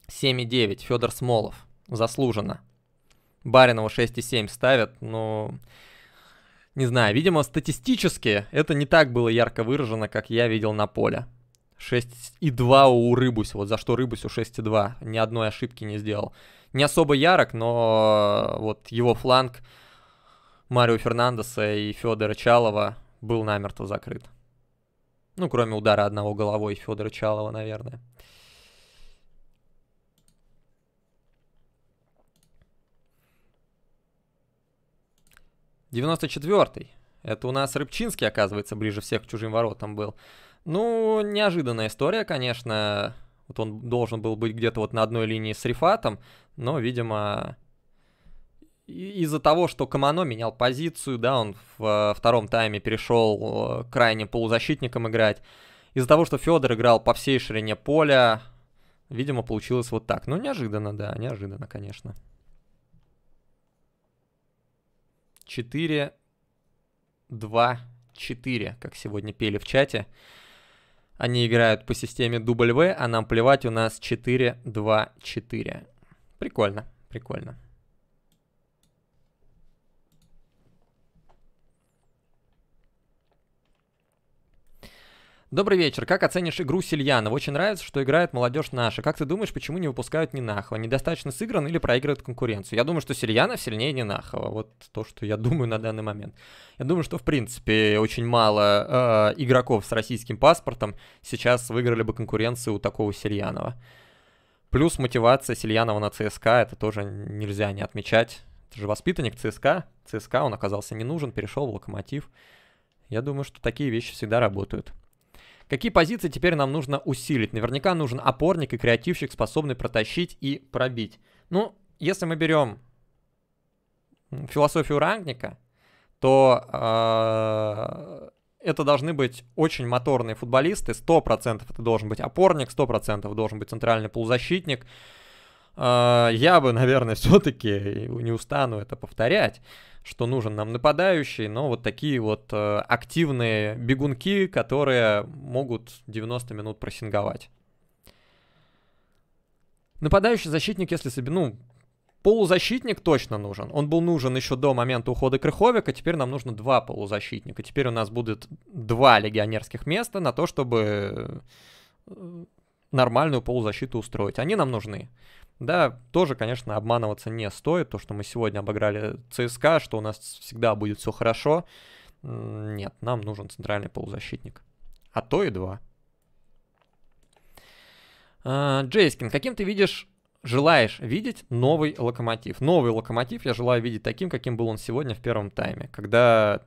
Семь и девять. Федор Смолов. Заслуженно. Баринову 6,7 ставят, но... Не знаю, видимо, статистически это не так было ярко выражено, как я видел на поле. 6,2 у Рыбусь, вот за что Рыбусю 6,2, ни одной ошибки не сделал. Не особо ярок, но вот его фланг Марио Фернандеса и Федора Чалова был намертво закрыт. Ну, кроме удара одного головой Федора Чалова, наверное. 94-й. Это у нас Рыбчинский, оказывается, ближе всех к чужим воротам был. Ну, неожиданная история, конечно. Вот он должен был быть где-то вот на одной линии с Рифатом, но, видимо, из-за того, что Камано менял позицию, да, он в э, втором тайме перешел э, крайним полузащитником играть. Из-за того, что Федор играл по всей ширине поля, видимо, получилось вот так. Ну, неожиданно, да, неожиданно, конечно. 4, 2, 4, как сегодня пели в чате. Они играют по системе W, а нам плевать, у нас 4, 2, 4. Прикольно, прикольно. Добрый вечер. Как оценишь игру Сильянова? Очень нравится, что играет молодежь наша. Как ты думаешь, почему не выпускают Нинахова? Недостаточно сыгран или проигрывает конкуренцию? Я думаю, что Сильянов сильнее Нинахова. Вот то, что я думаю на данный момент. Я думаю, что в принципе очень мало э, игроков с российским паспортом сейчас выиграли бы конкуренцию у такого Сильянова. Плюс мотивация Сильянова на ЦСКА, это тоже нельзя не отмечать. Это же воспитанник ЦСКА. ЦСКА он оказался не нужен, перешел в Локомотив. Я думаю, что такие вещи всегда работают. Какие позиции теперь нам нужно усилить? Наверняка нужен опорник и креативщик, способный протащить и пробить. Ну, если мы берем философию рангника, то э, это должны быть очень моторные футболисты. 100% это должен быть опорник, 100% должен быть центральный полузащитник. А, я бы, наверное, все-таки не устану это повторять, что нужен нам нападающий, но вот такие вот э, активные бегунки, которые могут 90 минут прессинговать. Нападающий защитник, если себе, ну, полузащитник точно нужен. Он был нужен еще до момента ухода Крыховика, теперь нам нужно два полузащитника. Теперь у нас будет два легионерских места на то, чтобы э, нормальную полузащиту устроить. Они нам нужны. Да, тоже, конечно, обманываться не стоит. То, что мы сегодня обыграли ЦСКА, что у нас всегда будет все хорошо. Нет, нам нужен центральный полузащитник. А то и два. А, Джейскин, каким ты видишь, желаешь видеть новый локомотив? Новый локомотив я желаю видеть таким, каким был он сегодня в первом тайме, когда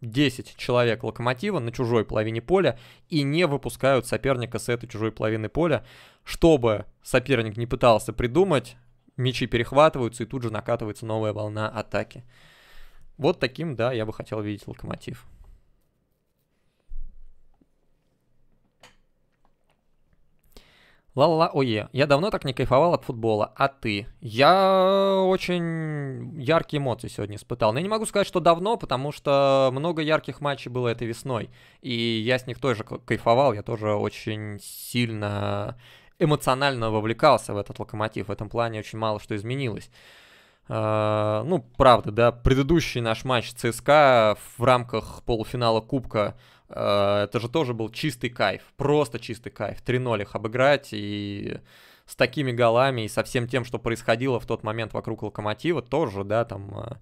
10 человек локомотива на чужой половине поля и не выпускают соперника с этой чужой половины поля, чтобы соперник не пытался придумать, мячи перехватываются и тут же накатывается новая волна атаки. Вот таким, да, я бы хотел видеть локомотив. Ла-ла-ла, ое, я давно так не кайфовал от футбола, а ты? Я очень яркие эмоции сегодня испытал. Но я не могу сказать, что давно, потому что много ярких матчей было этой весной. И я с них тоже кайфовал, я тоже очень сильно эмоционально вовлекался в этот локомотив. В этом плане очень мало что изменилось. А, ну, правда, да, предыдущий наш матч ЦСКА в рамках полуфинала Кубка Э, это же тоже был чистый кайф, просто чистый кайф. 3-0 их обыграть и с такими голами и со всем тем, что происходило в тот момент вокруг Локомотива, тоже, да, там э,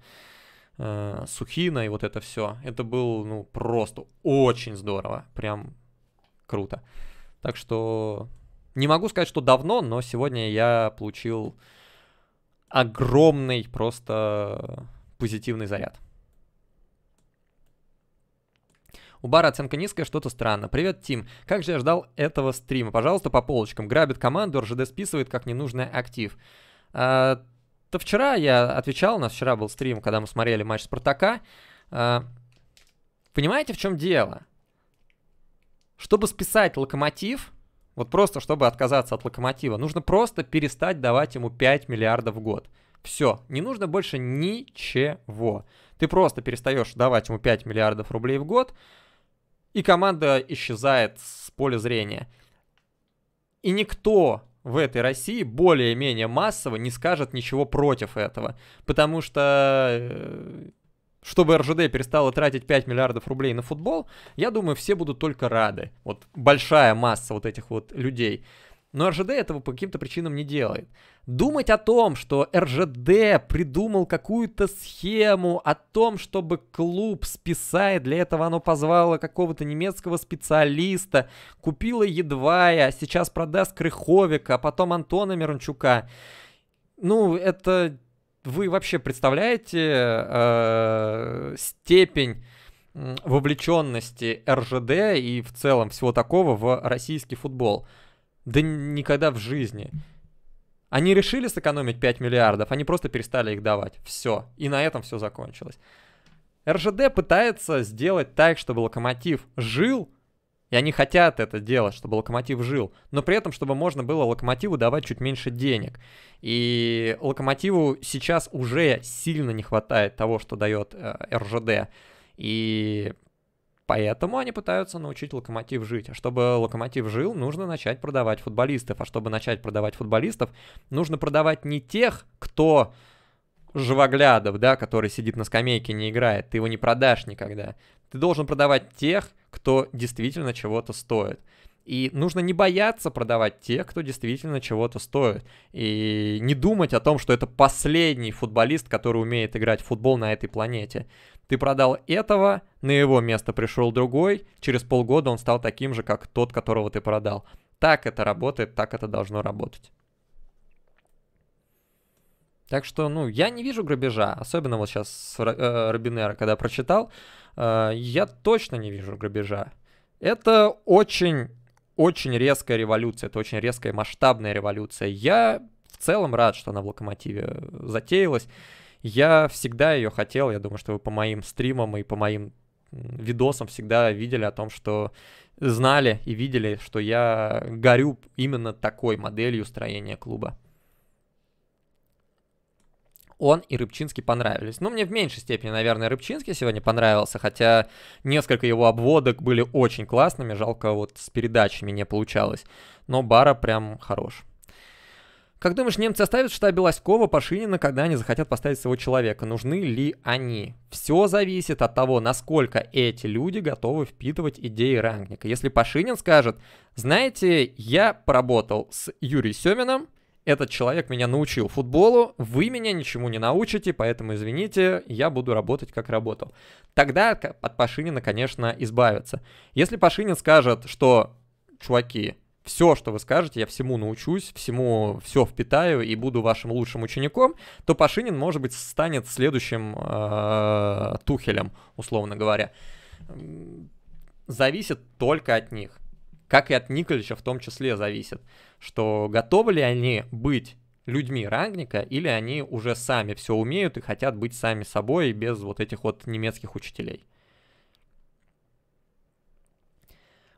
э, Сухина и вот это все. Это было, ну, просто очень здорово, прям круто. Так что не могу сказать, что давно, но сегодня я получил огромный просто позитивный заряд. У Бара оценка низкая, что-то странно. Привет, Тим. Как же я ждал этого стрима? Пожалуйста, по полочкам. Грабит команду, РЖД списывает как ненужный актив. А, то вчера я отвечал, у нас вчера был стрим, когда мы смотрели матч Спартака. А, понимаете, в чем дело? Чтобы списать локомотив, вот просто чтобы отказаться от локомотива, нужно просто перестать давать ему 5 миллиардов в год. Все, не нужно больше ничего. Ты просто перестаешь давать ему 5 миллиардов рублей в год, и команда исчезает с поля зрения. И никто в этой России более-менее массово не скажет ничего против этого, потому что э, чтобы РЖД перестала тратить 5 миллиардов рублей на футбол, я думаю, все будут только рады. Вот большая масса вот этих вот людей. Но РЖД этого по каким-то причинам не делает. Думать о том, что РЖД придумал какую-то схему, о том, чтобы клуб списает, для этого оно позвало какого-то немецкого специалиста, купило Едвая, сейчас продаст Крыховика, а потом Антона Мирончука. Ну, это... Вы вообще представляете э, степень вовлеченности РЖД и в целом всего такого в российский футбол? Да никогда в жизни. Они решили сэкономить 5 миллиардов, они просто перестали их давать. Все. И на этом все закончилось. РЖД пытается сделать так, чтобы локомотив жил, и они хотят это делать, чтобы локомотив жил, но при этом, чтобы можно было локомотиву давать чуть меньше денег. И локомотиву сейчас уже сильно не хватает того, что дает э, РЖД. И Поэтому они пытаются научить Локомотив жить. А чтобы Локомотив жил, нужно начать продавать футболистов. А чтобы начать продавать футболистов, нужно продавать не тех, кто живоглядов, да, который сидит на скамейке и не играет. Ты его не продашь никогда. Ты должен продавать тех, кто действительно чего-то стоит. И нужно не бояться продавать тех, кто действительно чего-то стоит. И не думать о том, что это последний футболист, который умеет играть в футбол на этой планете. Ты продал этого, на его место пришел другой, через полгода он стал таким же, как тот, которого ты продал. Так это работает, так это должно работать. Так что, ну, я не вижу грабежа, особенно вот сейчас с э, Робинера, когда прочитал, э, я точно не вижу грабежа. Это очень очень резкая революция, это очень резкая масштабная революция. Я в целом рад, что она в локомотиве затеялась. Я всегда ее хотел, я думаю, что вы по моим стримам и по моим видосам всегда видели о том, что знали и видели, что я горю именно такой моделью строения клуба он и Рыбчинский понравились. Ну, мне в меньшей степени, наверное, Рыбчинский сегодня понравился, хотя несколько его обводок были очень классными, жалко вот с передачами не получалось. Но Бара прям хорош. Как думаешь, немцы оставят в штабе Лоськова, Пашинина, когда они захотят поставить своего человека? Нужны ли они? Все зависит от того, насколько эти люди готовы впитывать идеи Рангника. Если Пашинин скажет, знаете, я поработал с Юрием Семеном", этот человек меня научил футболу, вы меня ничему не научите, поэтому извините, я буду работать как работал. Тогда от Пашинина, конечно, избавиться. Если Пашинин скажет, что, чуваки, все, что вы скажете, я всему научусь, всему все впитаю и буду вашим лучшим учеником, то Пашинин, может быть, станет следующим э, Тухелем, условно говоря. Зависит только от них как и от Николича в том числе зависит, что готовы ли они быть людьми рангника, или они уже сами все умеют и хотят быть сами собой без вот этих вот немецких учителей.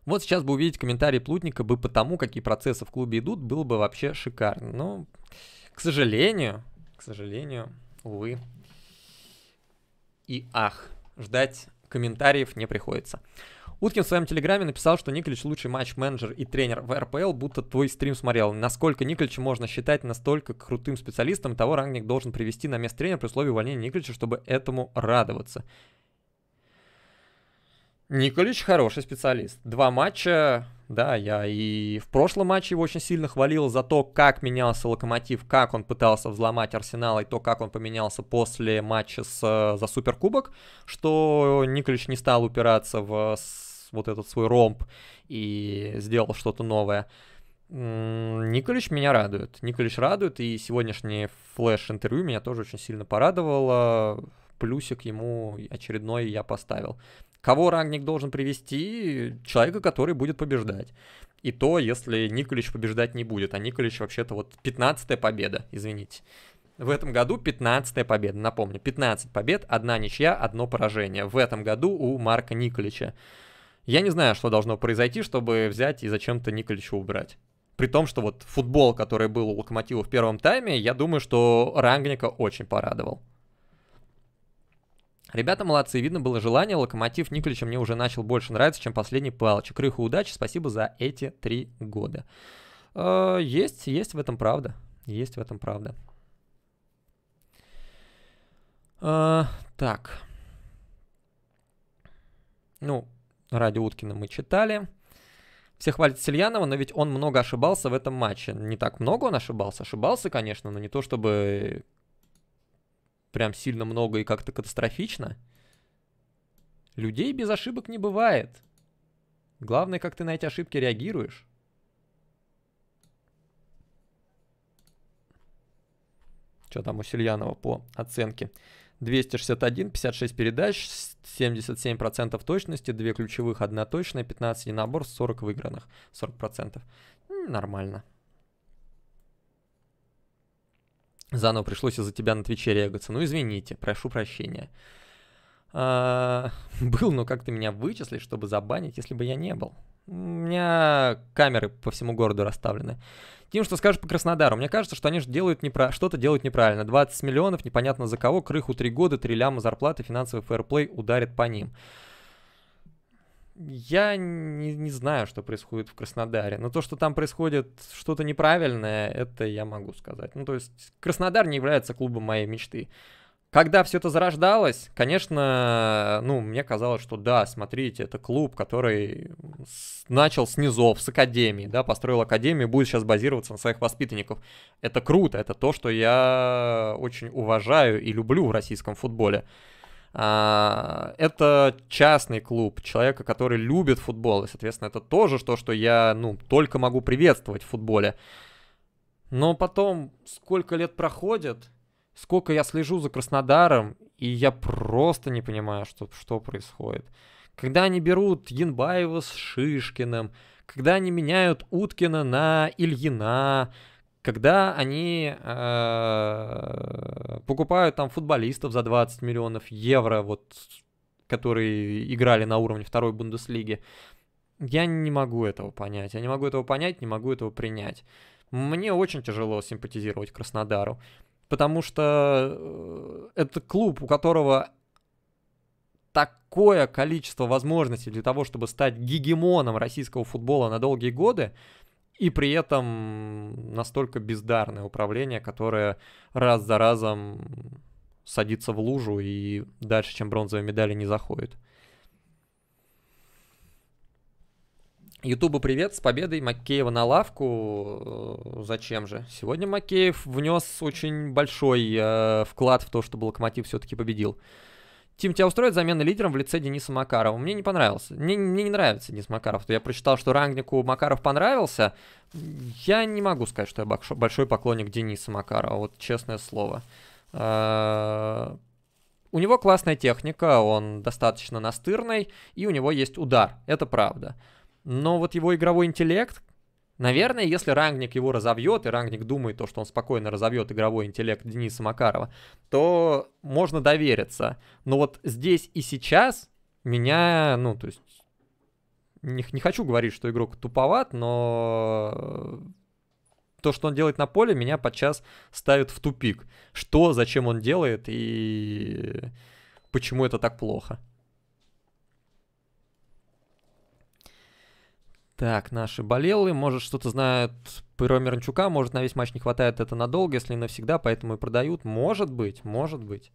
Вот сейчас бы увидеть комментарий Плутника бы по тому, какие процессы в клубе идут, было бы вообще шикарно. Но, к сожалению, к сожалению, увы и ах, ждать комментариев не приходится. Уткин в своем телеграме написал, что Николич лучший матч-менеджер и тренер в РПЛ, будто твой стрим смотрел. Насколько Николича можно считать настолько крутым специалистом, того рангник должен привести на место тренера при условии увольнения Николича, чтобы этому радоваться. Николич хороший специалист. Два матча, да, я и в прошлом матче его очень сильно хвалил за то, как менялся Локомотив, как он пытался взломать Арсенал и то, как он поменялся после матча с, э, за Суперкубок, что Николич не стал упираться в вот этот свой ромб и сделал что-то новое. Николич меня радует. Николич радует, и сегодняшнее флеш-интервью меня тоже очень сильно порадовало. Плюсик ему очередной я поставил. Кого рангник должен привести? Человека, который будет побеждать. И то, если Николич побеждать не будет. А Николич вообще-то вот 15-я победа, извините. В этом году 15-я победа, напомню. 15 побед, одна ничья, одно поражение. В этом году у Марка Николича. Я не знаю, что должно произойти, чтобы взять и зачем-то Николича убрать. При том, что вот футбол, который был у Локомотива в первом тайме, я думаю, что Рангника очень порадовал. Ребята молодцы, видно было желание, Локомотив Николича мне уже начал больше нравиться, чем последний Палыч. Крыху удачи, спасибо за эти три года. Э, есть, есть в этом правда, есть в этом правда. Э, так. Ну, Ради Уткина мы читали. Все хвалят Сельянова, но ведь он много ошибался в этом матче. Не так много он ошибался. Ошибался, конечно, но не то чтобы прям сильно много и как-то катастрофично. Людей без ошибок не бывает. Главное, как ты на эти ошибки реагируешь. Что там у Сельянова по оценке? 261, 56 передач, 77% точности, 2 ключевых, 1 точная, 15 единоборств, 40 выигранных, 40%. Нормально. Заново пришлось из-за тебя на Твиче регаться. Ну, извините, прошу прощения. А, был, но как ты меня вычислишь, чтобы забанить, если бы я не был? У меня камеры по всему городу расставлены. Тим, что скажешь по Краснодару? Мне кажется, что они же делают непра... что-то делают неправильно. 20 миллионов, непонятно за кого, крыху 3 года, 3 ляма зарплаты, финансовый фэрплей ударит по ним. Я не, не знаю, что происходит в Краснодаре, но то, что там происходит что-то неправильное, это я могу сказать. Ну, то есть Краснодар не является клубом моей мечты. Когда все это зарождалось, конечно, ну, мне казалось, что да, смотрите, это клуб, который начал с низов, с академии, да, построил академию, будет сейчас базироваться на своих воспитанников. Это круто, это то, что я очень уважаю и люблю в российском футболе. А, это частный клуб человека, который любит футбол, и, соответственно, это тоже то, что я, ну, только могу приветствовать в футболе. Но потом, сколько лет проходит, сколько я слежу за Краснодаром, и я просто не понимаю, что, что происходит. Когда они берут Янбаева с Шишкиным, когда они меняют Уткина на Ильина, когда они э, покупают там футболистов за 20 миллионов евро, вот, которые играли на уровне второй Бундеслиги, я не могу этого понять. Я не могу этого понять, не могу этого принять. Мне очень тяжело симпатизировать Краснодару потому что э, это клуб, у которого такое количество возможностей для того, чтобы стать гегемоном российского футбола на долгие годы, и при этом настолько бездарное управление, которое раз за разом садится в лужу и дальше, чем бронзовые медали, не заходит. Ютубу привет, с победой Макеева на лавку. Э, зачем же? Сегодня Макеев внес очень большой э, вклад в то, чтобы Локомотив все-таки победил. Тим, тебя устроит замена лидером в лице Дениса Макарова? Мне не понравился. Мне, мне не нравится Денис Макаров. Я прочитал, что Рангнику Макаров понравился. Я не могу сказать, что я большой поклонник Дениса Макарова, вот честное слово. Э, у него классная техника, он достаточно настырный, и у него есть удар, это правда но вот его игровой интеллект, Наверное, если рангник его разовьет, и рангник думает то, что он спокойно разовьет игровой интеллект Дениса Макарова, то можно довериться. Но вот здесь и сейчас меня, ну, то есть, не, не хочу говорить, что игрок туповат, но то, что он делает на поле, меня подчас ставит в тупик. Что, зачем он делает и почему это так плохо. Так, наши болелы, может, что-то знают Перо Мирончука, может, на весь матч не хватает это надолго, если навсегда, поэтому и продают. Может быть, может быть.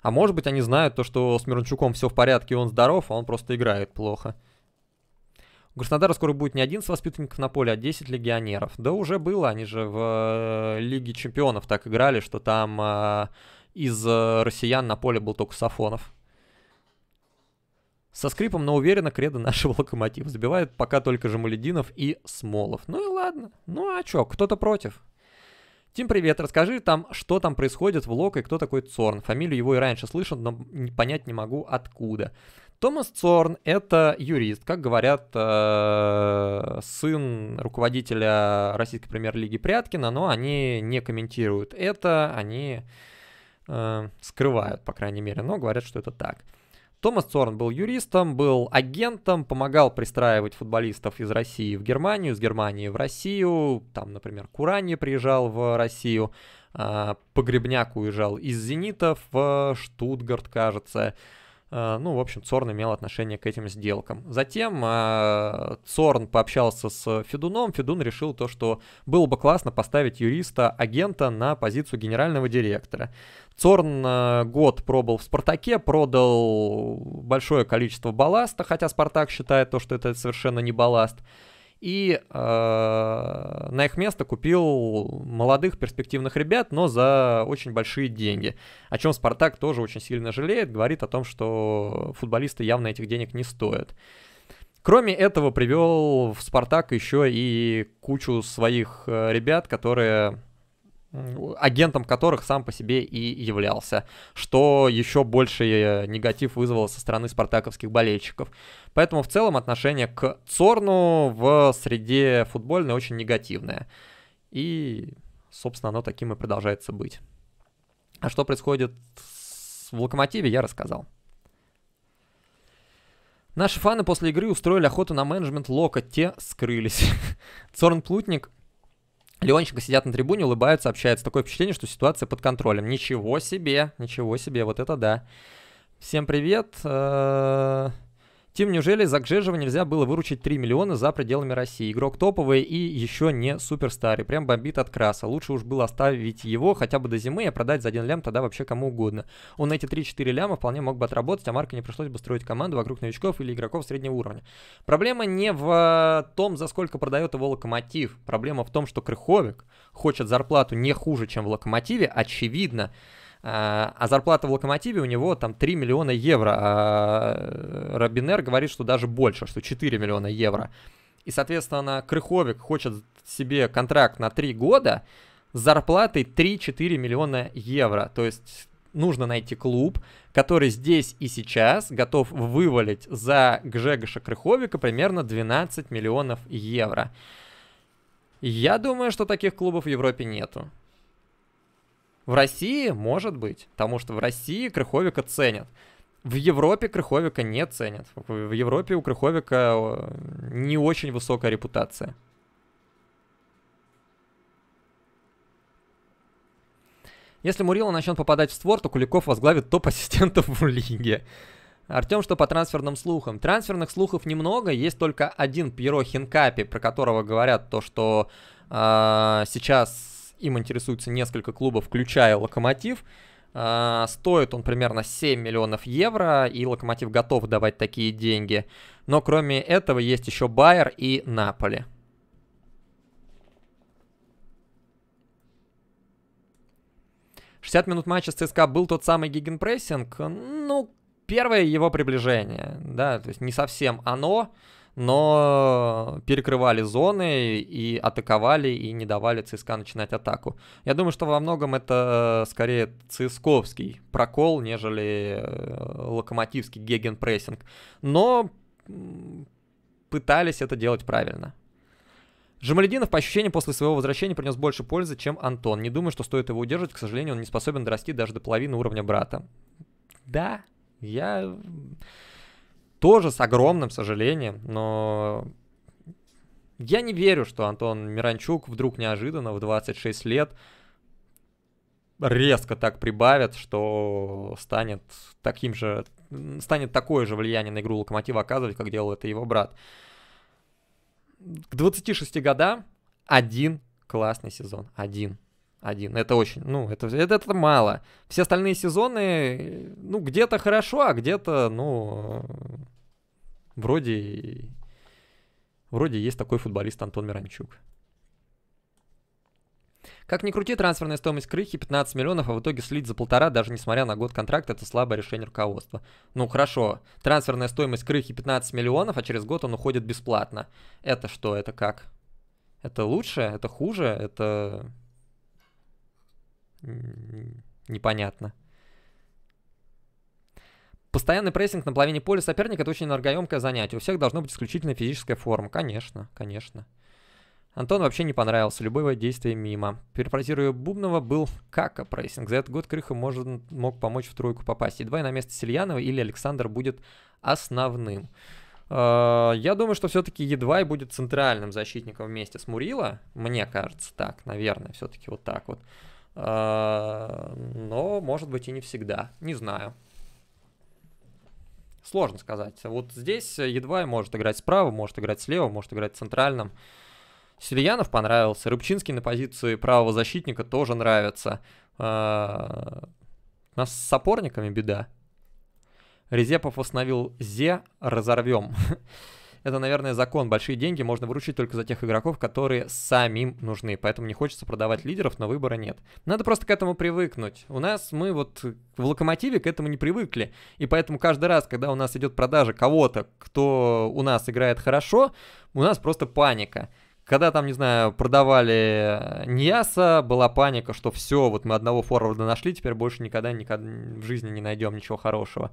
А может быть, они знают то, что с Мирончуком все в порядке, он здоров, а он просто играет плохо. У Краснодара скоро будет не один с воспитанников на поле, а 10 легионеров. Да уже было, они же в э, Лиге Чемпионов так играли, что там а, э, из россиян на поле был только Сафонов. Со скрипом, но уверенно кредо нашего локомотива. Забивает пока только Жамалединов и Смолов. Ну и ладно. Ну а чё, кто-то против. Тим, привет, расскажи там, что там происходит в Лок и кто такой Цорн. Фамилию его и раньше слышал, но понять не могу откуда. Томас Цорн — это юрист, как говорят, э, сын руководителя российской премьер-лиги Пряткина, но они не комментируют это, они э, скрывают, по крайней мере, но говорят, что это так. Томас Цорн был юристом, был агентом, помогал пристраивать футболистов из России в Германию, из Германии в Россию, там, например, Курани приезжал в Россию, а, Погребняк уезжал из «Зенита» в Штутгарт, кажется, Э, ну, в общем, Цорн имел отношение к этим сделкам. Затем э, Цорн пообщался с Федуном. Федун решил то, что было бы классно поставить юриста-агента на позицию генерального директора. Цорн э, год пробыл в «Спартаке», продал большое количество балласта, хотя «Спартак» считает то, что это совершенно не балласт и э, на их место купил молодых перспективных ребят, но за очень большие деньги. О чем Спартак тоже очень сильно жалеет, говорит о том, что футболисты явно этих денег не стоят. Кроме этого, привел в Спартак еще и кучу своих э, ребят, которые агентом которых сам по себе и являлся, что еще больше э, негатив вызвало со стороны спартаковских болельщиков. Поэтому в целом отношение к Цорну в среде футбольной очень негативное. И, собственно, оно таким и продолжается быть. А что происходит в «Локомотиве» я рассказал. Наши фаны после игры устроили охоту на менеджмент Лока, те скрылись. Цорн Плутник Леонченко сидят на трибуне, улыбаются, общаются. Такое впечатление, что ситуация под контролем. Ничего себе, ничего себе, вот это да. Всем привет. Э, Тим, неужели за Гжежева нельзя было выручить 3 миллиона за пределами России? Игрок топовый и еще не суперстарый, прям бомбит от краса. Лучше уж было оставить его хотя бы до зимы, и продать за 1 лям тогда вообще кому угодно. Он эти 3-4 ляма вполне мог бы отработать, а Марка не пришлось бы строить команду вокруг новичков или игроков среднего уровня. Проблема не в э, том, за сколько продает его локомотив. Проблема в том, что Крыховик хочет зарплату не хуже, чем в локомотиве, очевидно. А, а зарплата в Локомотиве у него там 3 миллиона евро, а э, Робинер говорит, что даже больше, что 4 миллиона евро. И, соответственно, Крыховик хочет себе контракт на 3 года с зарплатой 3-4 миллиона евро. То есть нужно найти клуб, который здесь и сейчас готов вывалить за Гжегоша Крыховика примерно 12 миллионов евро. Я думаю, что таких клубов в Европе нету. В России может быть, потому что в России крыховика ценят. В Европе крыховика не ценят. В Европе у крыховика э, не очень высокая репутация. Если Мурила начнет попадать в створ, то Куликов возглавит топ ассистентов в лиге. Артем, что по трансферным слухам? Трансферных слухов немного, есть только один Пьеро Хинкапи, про которого говорят то, что э, сейчас им интересуется несколько клубов, включая «Локомотив». А, стоит он примерно 7 миллионов евро, и «Локомотив» готов давать такие деньги. Но кроме этого есть еще «Байер» и «Наполи». «60 минут матча с ЦСКА» был тот самый гигенпрессинг? Ну, первое его приближение, да, то есть не совсем оно но перекрывали зоны и атаковали, и не давали ЦСКА начинать атаку. Я думаю, что во многом это э, скорее цисковский прокол, нежели э, локомотивский гегенпрессинг. Но пытались это делать правильно. Жамалединов, по ощущениям, после своего возвращения принес больше пользы, чем Антон. Не думаю, что стоит его удерживать. К сожалению, он не способен дорасти даже до половины уровня брата. Да, я тоже с огромным сожалением, но я не верю, что Антон Миранчук вдруг неожиданно в 26 лет резко так прибавит, что станет таким же, станет такое же влияние на игру Локомотива оказывать, как делал это его брат. К 26 годам один классный сезон, один. Один. Это очень, ну, это, это, это мало. Все остальные сезоны, ну, где-то хорошо, а где-то, ну, Вроде, вроде есть такой футболист Антон Миранчук. Как ни крути, трансферная стоимость крыхи 15 миллионов, а в итоге слить за полтора, даже несмотря на год контракта, это слабое решение руководства. Ну хорошо, трансферная стоимость крыхи 15 миллионов, а через год он уходит бесплатно. Это что, это как? Это лучше, это хуже, это непонятно. Постоянный прессинг на половине поля соперника – это очень энергоемкое занятие. У всех должно быть исключительно физическая форма. Конечно, конечно. Антон вообще не понравился, любое действие мимо. Перефразируя Бубнова, был кака прессинг. За этот год Крыха может, мог помочь в тройку попасть. Едва и на место Сильянова или Александр будет основным. А, я думаю, что все-таки едва и будет центральным защитником вместе с Мурила. Мне кажется, так, наверное, все-таки вот так вот. А, но, может быть, и не всегда. Не знаю. Сложно сказать. Вот здесь едва может играть справа, может играть слева, может играть центральным. Сильянов понравился, Рыбчинский на позиции правого защитника тоже нравится. А, у нас с опорниками беда. Резепов восстановил Зе, разорвем. это, наверное, закон. Большие деньги можно выручить только за тех игроков, которые самим нужны. Поэтому не хочется продавать лидеров, но выбора нет. Надо просто к этому привыкнуть. У нас мы вот в локомотиве к этому не привыкли. И поэтому каждый раз, когда у нас идет продажа кого-то, кто у нас играет хорошо, у нас просто паника. Когда там, не знаю, продавали Ньяса, была паника, что все, вот мы одного форварда нашли, теперь больше никогда, никогда в жизни не найдем ничего хорошего.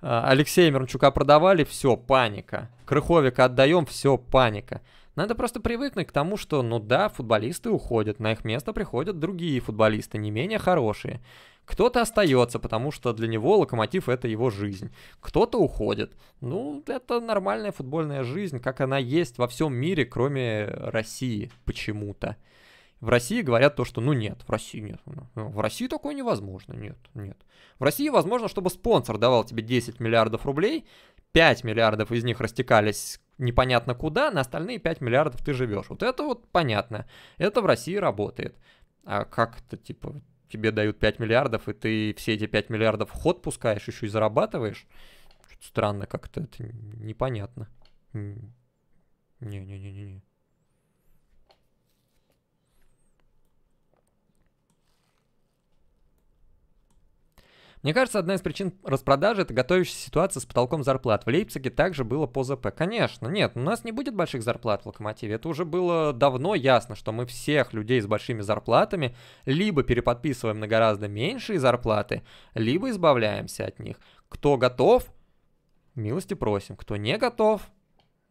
А, Алексея Мирнчука продавали, все, паника. Крыховика отдаем, все, паника. Надо просто привыкнуть к тому, что, ну да, футболисты уходят, на их место приходят другие футболисты, не менее хорошие. Кто-то остается, потому что для него локомотив это его жизнь. Кто-то уходит. Ну, это нормальная футбольная жизнь, как она есть во всем мире, кроме России почему-то. В России говорят то, что ну нет, в России нет. Ну, ну, в России такое невозможно, нет, нет. В России возможно, чтобы спонсор давал тебе 10 миллиардов рублей, 5 миллиардов из них растекались непонятно куда, на остальные 5 миллиардов ты живешь. Вот это вот понятно. Это в России работает. А как это, типа, тебе дают 5 миллиардов, и ты все эти 5 миллиардов в ход пускаешь, еще и зарабатываешь? Что-то странно как-то, это непонятно. Не-не-не-не. Мне кажется, одна из причин распродажи – это готовящаяся ситуация с потолком зарплат. В Лейпциге также было по ЗП. Конечно, нет, у нас не будет больших зарплат в Локомотиве. Это уже было давно ясно, что мы всех людей с большими зарплатами либо переподписываем на гораздо меньшие зарплаты, либо избавляемся от них. Кто готов, милости просим. Кто не готов,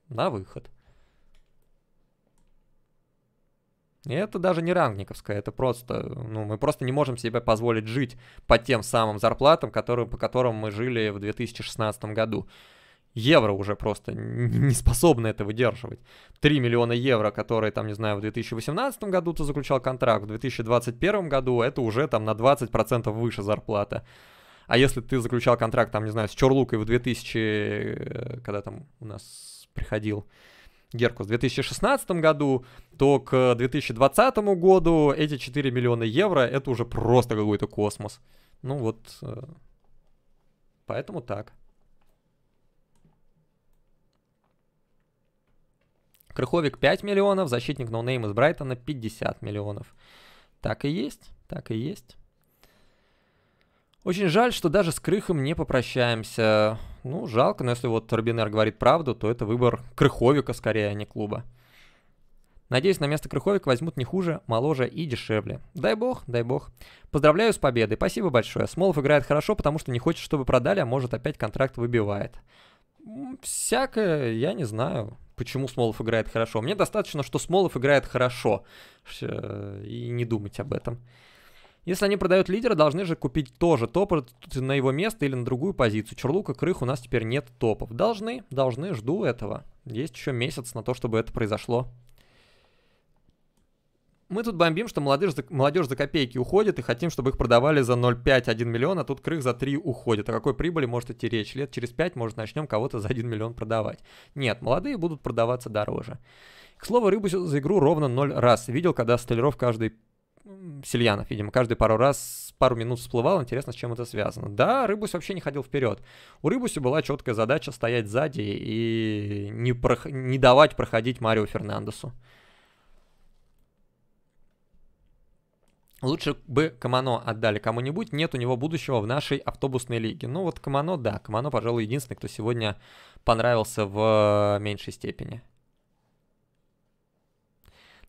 на выход. И это даже не рангниковская, это просто, ну, мы просто не можем себе позволить жить по тем самым зарплатам, которые, по которым мы жили в 2016 году. Евро уже просто не способны это выдерживать. 3 миллиона евро, которые, там, не знаю, в 2018 году ты заключал контракт, в 2021 году это уже там на 20% выше зарплата. А если ты заключал контракт, там, не знаю, с Чорлукой в 2000, э, когда там у нас приходил, Геркус в 2016 году, то к 2020 году эти 4 миллиона евро это уже просто какой-то космос. Ну вот, э, поэтому так. Крыховик 5 миллионов, защитник ноунейм из Брайтона 50 миллионов. Так и есть, так и есть. Очень жаль, что даже с Крыхом не попрощаемся. Ну, жалко, но если вот Торбинер говорит правду, то это выбор Крыховика скорее, а не клуба. Надеюсь, на место Крыховика возьмут не хуже, моложе и дешевле. Дай бог, дай бог. Поздравляю с победой, спасибо большое. Смолов играет хорошо, потому что не хочет, чтобы продали, а может опять контракт выбивает. Всякое, я не знаю, почему Смолов играет хорошо. Мне достаточно, что Смолов играет хорошо, и не думать об этом. Если они продают лидера, должны же купить тоже топ на его место или на другую позицию. Черлука, Крых у нас теперь нет топов. Должны, должны, жду этого. Есть еще месяц на то, чтобы это произошло. Мы тут бомбим, что молодежь за, молодежь за копейки уходит и хотим, чтобы их продавали за 0,5-1 миллион, а тут крых за 3 уходит. О какой прибыли может идти речь? Лет через 5, может, начнем кого-то за 1 миллион продавать. Нет, молодые будут продаваться дороже. К слову, рыбу за игру ровно 0 раз. Видел, когда столяров каждый Сельянов, видимо, каждые пару раз, пару минут всплывал, интересно, с чем это связано. Да, Рыбус вообще не ходил вперед. У Рыбуси была четкая задача стоять сзади и не, прох... не давать проходить Марио Фернандесу. Лучше бы Камано отдали кому-нибудь, нет у него будущего в нашей автобусной лиге. Ну вот Камано, да, Камано, пожалуй, единственный, кто сегодня понравился в э, меньшей степени.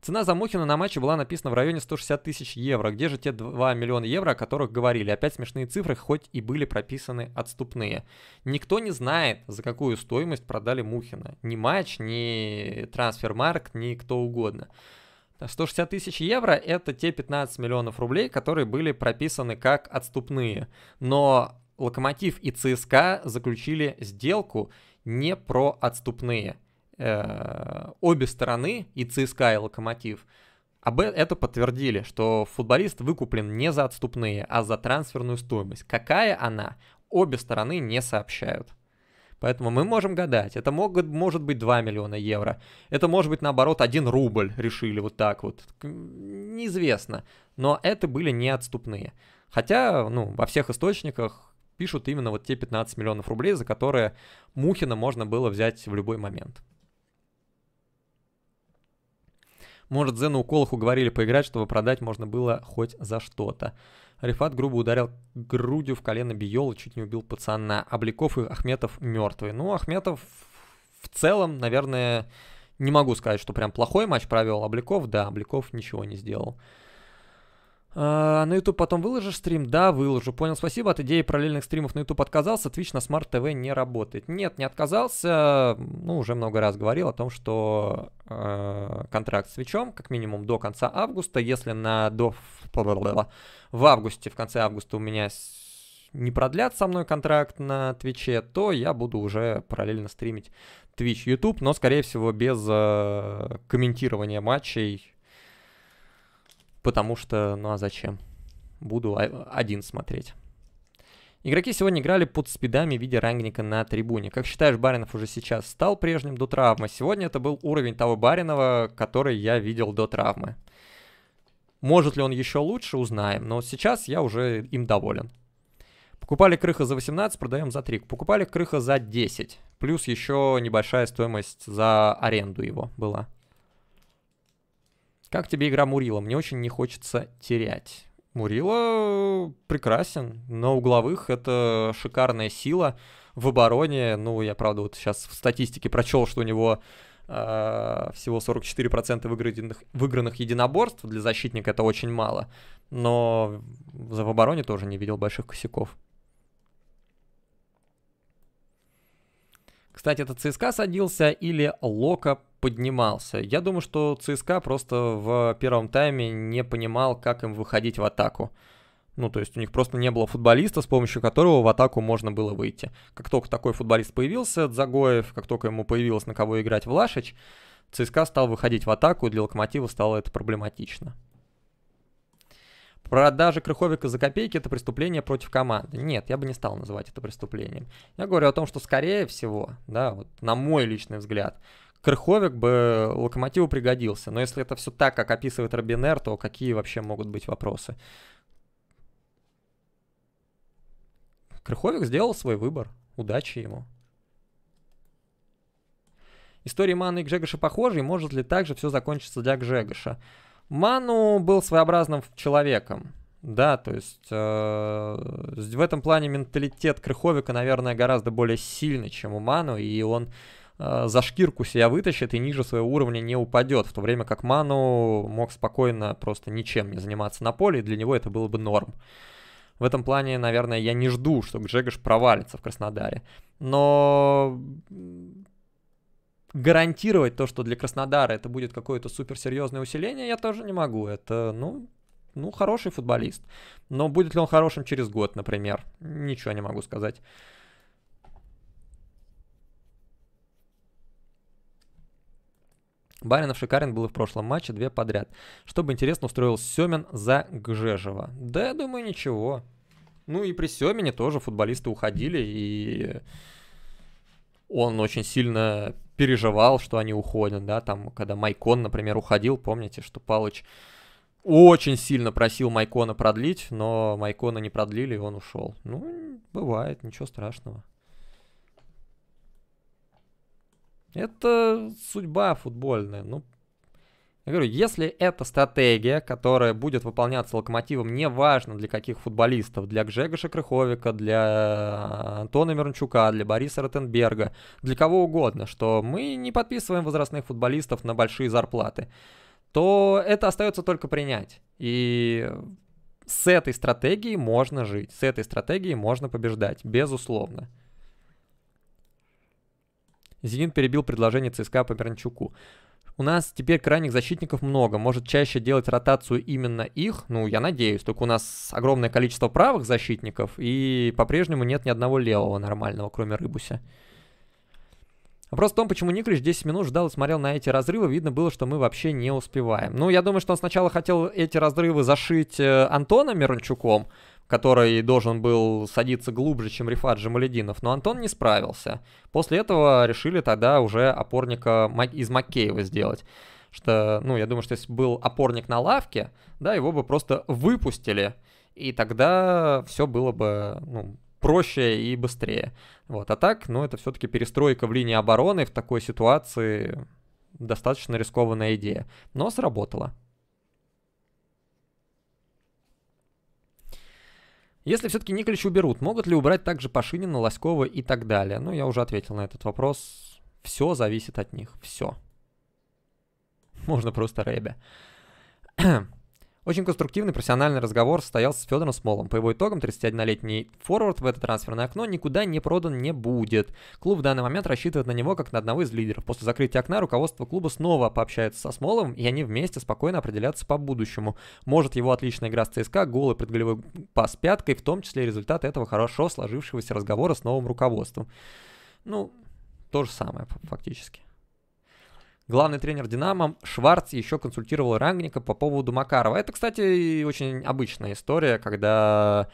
Цена за Мухина на матче была написана в районе 160 тысяч евро. Где же те 2 миллиона евро, о которых говорили? Опять смешные цифры, хоть и были прописаны отступные. Никто не знает, за какую стоимость продали Мухина. Ни матч, ни трансфермарк, ни кто угодно. 160 тысяч евро – это те 15 миллионов рублей, которые были прописаны как отступные. Но Локомотив и ЦСКА заключили сделку не про отступные – Э, обе стороны, и ЦСКА, и Локомотив, об э, это подтвердили, что футболист выкуплен не за отступные, а за трансферную стоимость. Какая она? Обе стороны не сообщают. Поэтому мы можем гадать. Это могут, может быть 2 миллиона евро. Это может быть, наоборот, 1 рубль решили вот так вот. Неизвестно. Но это были не отступные. Хотя, ну, во всех источниках пишут именно вот те 15 миллионов рублей, за которые Мухина можно было взять в любой момент. Может, Зена уколах уговорили поиграть, чтобы продать можно было хоть за что-то. Рифат грубо ударил грудью в колено Биола, чуть не убил пацана. Обликов и Ахметов мертвые. Ну, Ахметов в целом, наверное, не могу сказать, что прям плохой матч провел. Обликов, да, Обликов ничего не сделал. А, на YouTube потом выложишь стрим? Да, выложу. Понял, спасибо. От идеи параллельных стримов на YouTube отказался. Twitch на Smart TV не работает. Нет, не отказался. Ну, уже много раз говорил о том, что э, контракт с Твичом как минимум до конца августа. Если на до... В августе, в конце августа у меня не продлят со мной контракт на Twitch, то я буду уже параллельно стримить Twitch YouTube, но, скорее всего, без э, комментирования матчей потому что, ну а зачем? Буду один смотреть. Игроки сегодня играли под спидами в виде рангника на трибуне. Как считаешь, Баринов уже сейчас стал прежним до травмы? Сегодня это был уровень того Баринова, который я видел до травмы. Может ли он еще лучше, узнаем, но сейчас я уже им доволен. Покупали крыха за 18, продаем за 3. Покупали крыха за 10. Плюс еще небольшая стоимость за аренду его была. Как тебе игра Мурила? Мне очень не хочется терять. Мурила э, прекрасен. На угловых это шикарная сила. В обороне, ну, я, правда, вот сейчас в статистике прочел, что у него э, всего 44% выигранных, выигранных единоборств. Для защитника это очень мало. Но в обороне тоже не видел больших косяков. Кстати, это ЦСКА садился или Лока поднимался. Я думаю, что ЦСКА просто в первом тайме не понимал, как им выходить в атаку. Ну, то есть у них просто не было футболиста, с помощью которого в атаку можно было выйти. Как только такой футболист появился, Загоев, как только ему появилось на кого играть Влашич, ЦСКА стал выходить в атаку, для Локомотива стало это проблематично. Продажа Крыховика за копейки – это преступление против команды. Нет, я бы не стал называть это преступлением. Я говорю о том, что скорее всего, да, вот на мой личный взгляд – Крыховик бы э, Локомотиву пригодился. Но если это все так, как описывает Робинер, то какие вообще могут быть вопросы? Крыховик сделал свой выбор. Удачи ему. История Маны и Гжегоша похожи, и может ли также все закончиться для Гжегоша? Ману был своеобразным человеком. Да, то есть э, в этом плане менталитет Крыховика, наверное, гораздо более сильный, чем у Ману, и он Э, за шкирку себя вытащит и ниже своего уровня не упадет, в то время как Ману мог спокойно просто ничем не заниматься на поле, и для него это было бы норм. В этом плане, наверное, я не жду, что Джегош провалится в Краснодаре. Но гарантировать то, что для Краснодара это будет какое-то суперсерьезное усиление, я тоже не могу. Это, ну, ну, хороший футболист. Но будет ли он хорошим через год, например? Ничего не могу сказать. Баринов шикарен был и в прошлом матче, две подряд. Что бы интересно устроил Семин за Гжежева? Да, я думаю, ничего. Ну и при Семине тоже футболисты уходили, и он очень сильно переживал, что они уходят, да, там, когда Майкон, например, уходил, помните, что Палыч очень сильно просил Майкона продлить, но Майкона не продлили, и он ушел. Ну, бывает, ничего страшного. Это судьба футбольная. Ну, я говорю, если эта стратегия, которая будет выполняться локомотивом, неважно для каких футболистов, для Гжегоша Крыховика, для Антона Мирончука, для Бориса Ротенберга, для кого угодно, что мы не подписываем возрастных футболистов на большие зарплаты, то это остается только принять. И с этой стратегией можно жить, с этой стратегией можно побеждать, безусловно. Зенит перебил предложение ЦСКА по Миранчуку. У нас теперь крайних защитников много, может чаще делать ротацию именно их, ну, я надеюсь, только у нас огромное количество правых защитников, и по-прежнему нет ни одного левого нормального, кроме Рыбуся. Вопрос в том, почему Николич 10 минут ждал и смотрел на эти разрывы. Видно было, что мы вообще не успеваем. Ну, я думаю, что он сначала хотел эти разрывы зашить э, Антона Мирончуком, который должен был садиться глубже, чем Рифат Жамалединов, но Антон не справился. После этого решили тогда уже опорника из Макеева сделать. Что, ну, я думаю, что если был опорник на лавке, да, его бы просто выпустили, и тогда все было бы, ну, проще и быстрее. Вот, а так, ну, это все-таки перестройка в линии обороны в такой ситуации достаточно рискованная идея, но сработала. Если все-таки Николича уберут, могут ли убрать также Пашинина, Лоськова и так далее? Ну, я уже ответил на этот вопрос. Все зависит от них. Все. Можно просто рэбя. Очень конструктивный профессиональный разговор состоялся с Федором Смолом. По его итогам 31-летний форвард в это трансферное окно никуда не продан не будет. Клуб в данный момент рассчитывает на него как на одного из лидеров. После закрытия окна руководство клуба снова пообщается со Смолом, и они вместе спокойно определятся по будущему. Может его отличная игра с ЦСКА, голы, предголевой пас пяткой, в том числе результат этого хорошо сложившегося разговора с новым руководством. Ну, то же самое фактически главный тренер «Динамо» Шварц еще консультировал Рангника по поводу Макарова. Это, кстати, очень обычная история, когда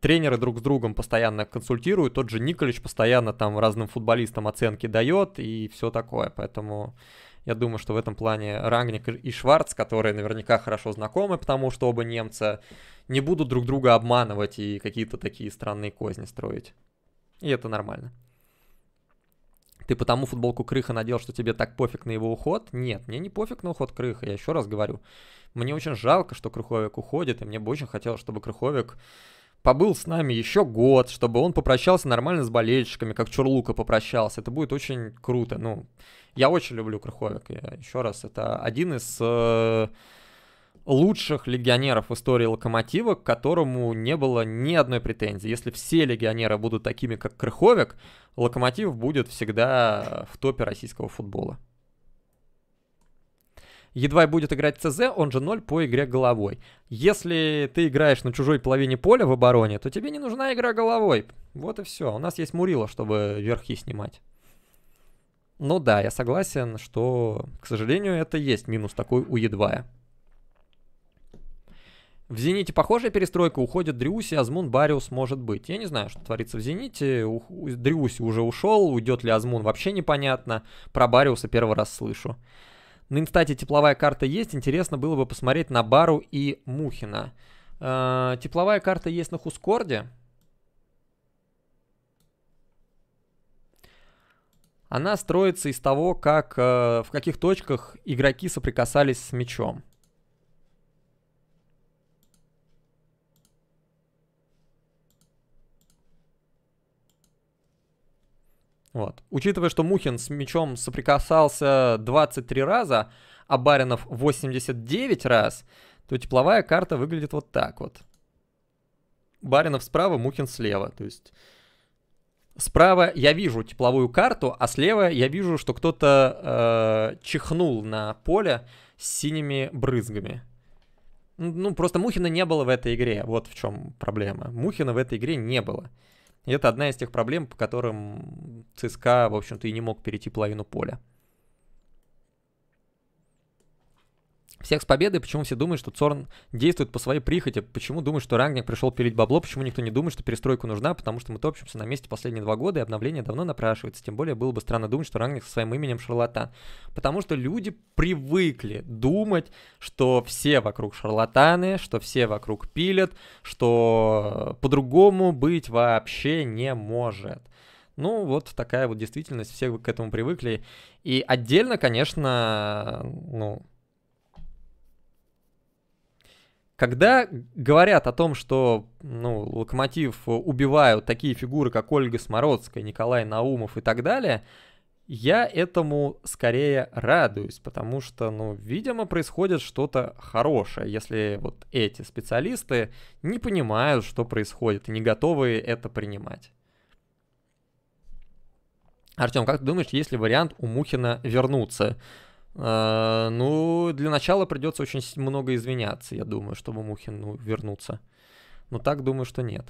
тренеры друг с другом постоянно консультируют, тот же Николич постоянно там разным футболистам оценки дает и все такое, поэтому я думаю, что в этом плане Рангник и Шварц, которые наверняка хорошо знакомы, потому что оба немца, не будут друг друга обманывать и какие-то такие странные козни строить. И это нормально. Ты потому футболку Крыха надел, что тебе так пофиг на его уход? Нет, мне не пофиг на уход Крыха, я еще раз говорю. Мне очень жалко, что Крыховик уходит, и мне бы очень хотелось, чтобы Крыховик побыл с нами еще год, чтобы он попрощался нормально с болельщиками, как Чурлука попрощался. Это будет очень круто. Ну, я очень люблю Крыховик. Я, еще раз, это один из э, лучших легионеров в истории Локомотива, к которому не было ни одной претензии. Если все легионеры будут такими, как Крыховик, Локомотив будет всегда в топе российского футбола. Едва будет играть ЦЗ, он же ноль по игре головой. Если ты играешь на чужой половине поля в обороне, то тебе не нужна игра головой. Вот и все. У нас есть Мурило, чтобы верхи снимать. Ну да, я согласен, что, к сожалению, это есть минус такой у Едвая. В «Зените» похожая перестройка, уходит Дриуси, Азмун, Бариус, может быть. Я не знаю, что творится в «Зените», у... уже ушел, уйдет ли Азмун, вообще непонятно. Про Бариуса первый раз слышу. На инстате тепловая карта есть, интересно было бы посмотреть на Бару и Мухина. -э, тепловая карта есть на Хускорде. Она строится из того, как, э в каких точках игроки соприкасались с мячом. Вот. Учитывая, что Мухин с мячом соприкасался 23 раза, а Баринов 89 раз, то тепловая карта выглядит вот так вот. Баринов справа, Мухин слева. То есть справа я вижу тепловую карту, а слева я вижу, что кто-то э, чихнул на поле с синими брызгами. Ну, просто Мухина не было в этой игре. Вот в чем проблема. Мухина в этой игре не было. И это одна из тех проблем, по которым ЦСКА, в общем-то, и не мог перейти половину поля. Всех с победой, почему все думают, что Цорн действует по своей прихоти, почему думают, что Рангник пришел пилить бабло, почему никто не думает, что перестройка нужна, потому что мы топчемся на месте последние два года, и обновление давно напрашивается, тем более было бы странно думать, что Рангник со своим именем шарлатан, потому что люди привыкли думать, что все вокруг шарлатаны, что все вокруг пилят, что по-другому быть вообще не может. Ну, вот такая вот действительность, все к этому привыкли. И отдельно, конечно, ну, Когда говорят о том, что ну, Локомотив убивают такие фигуры, как Ольга Смородская, Николай Наумов и так далее, я этому скорее радуюсь, потому что, ну, видимо, происходит что-то хорошее, если вот эти специалисты не понимают, что происходит, и не готовы это принимать. Артем, как ты думаешь, есть ли вариант у Мухина вернуться? А, ну, для начала придется очень много извиняться, я думаю, чтобы Мухин ну, вернуться. Но так думаю, что нет.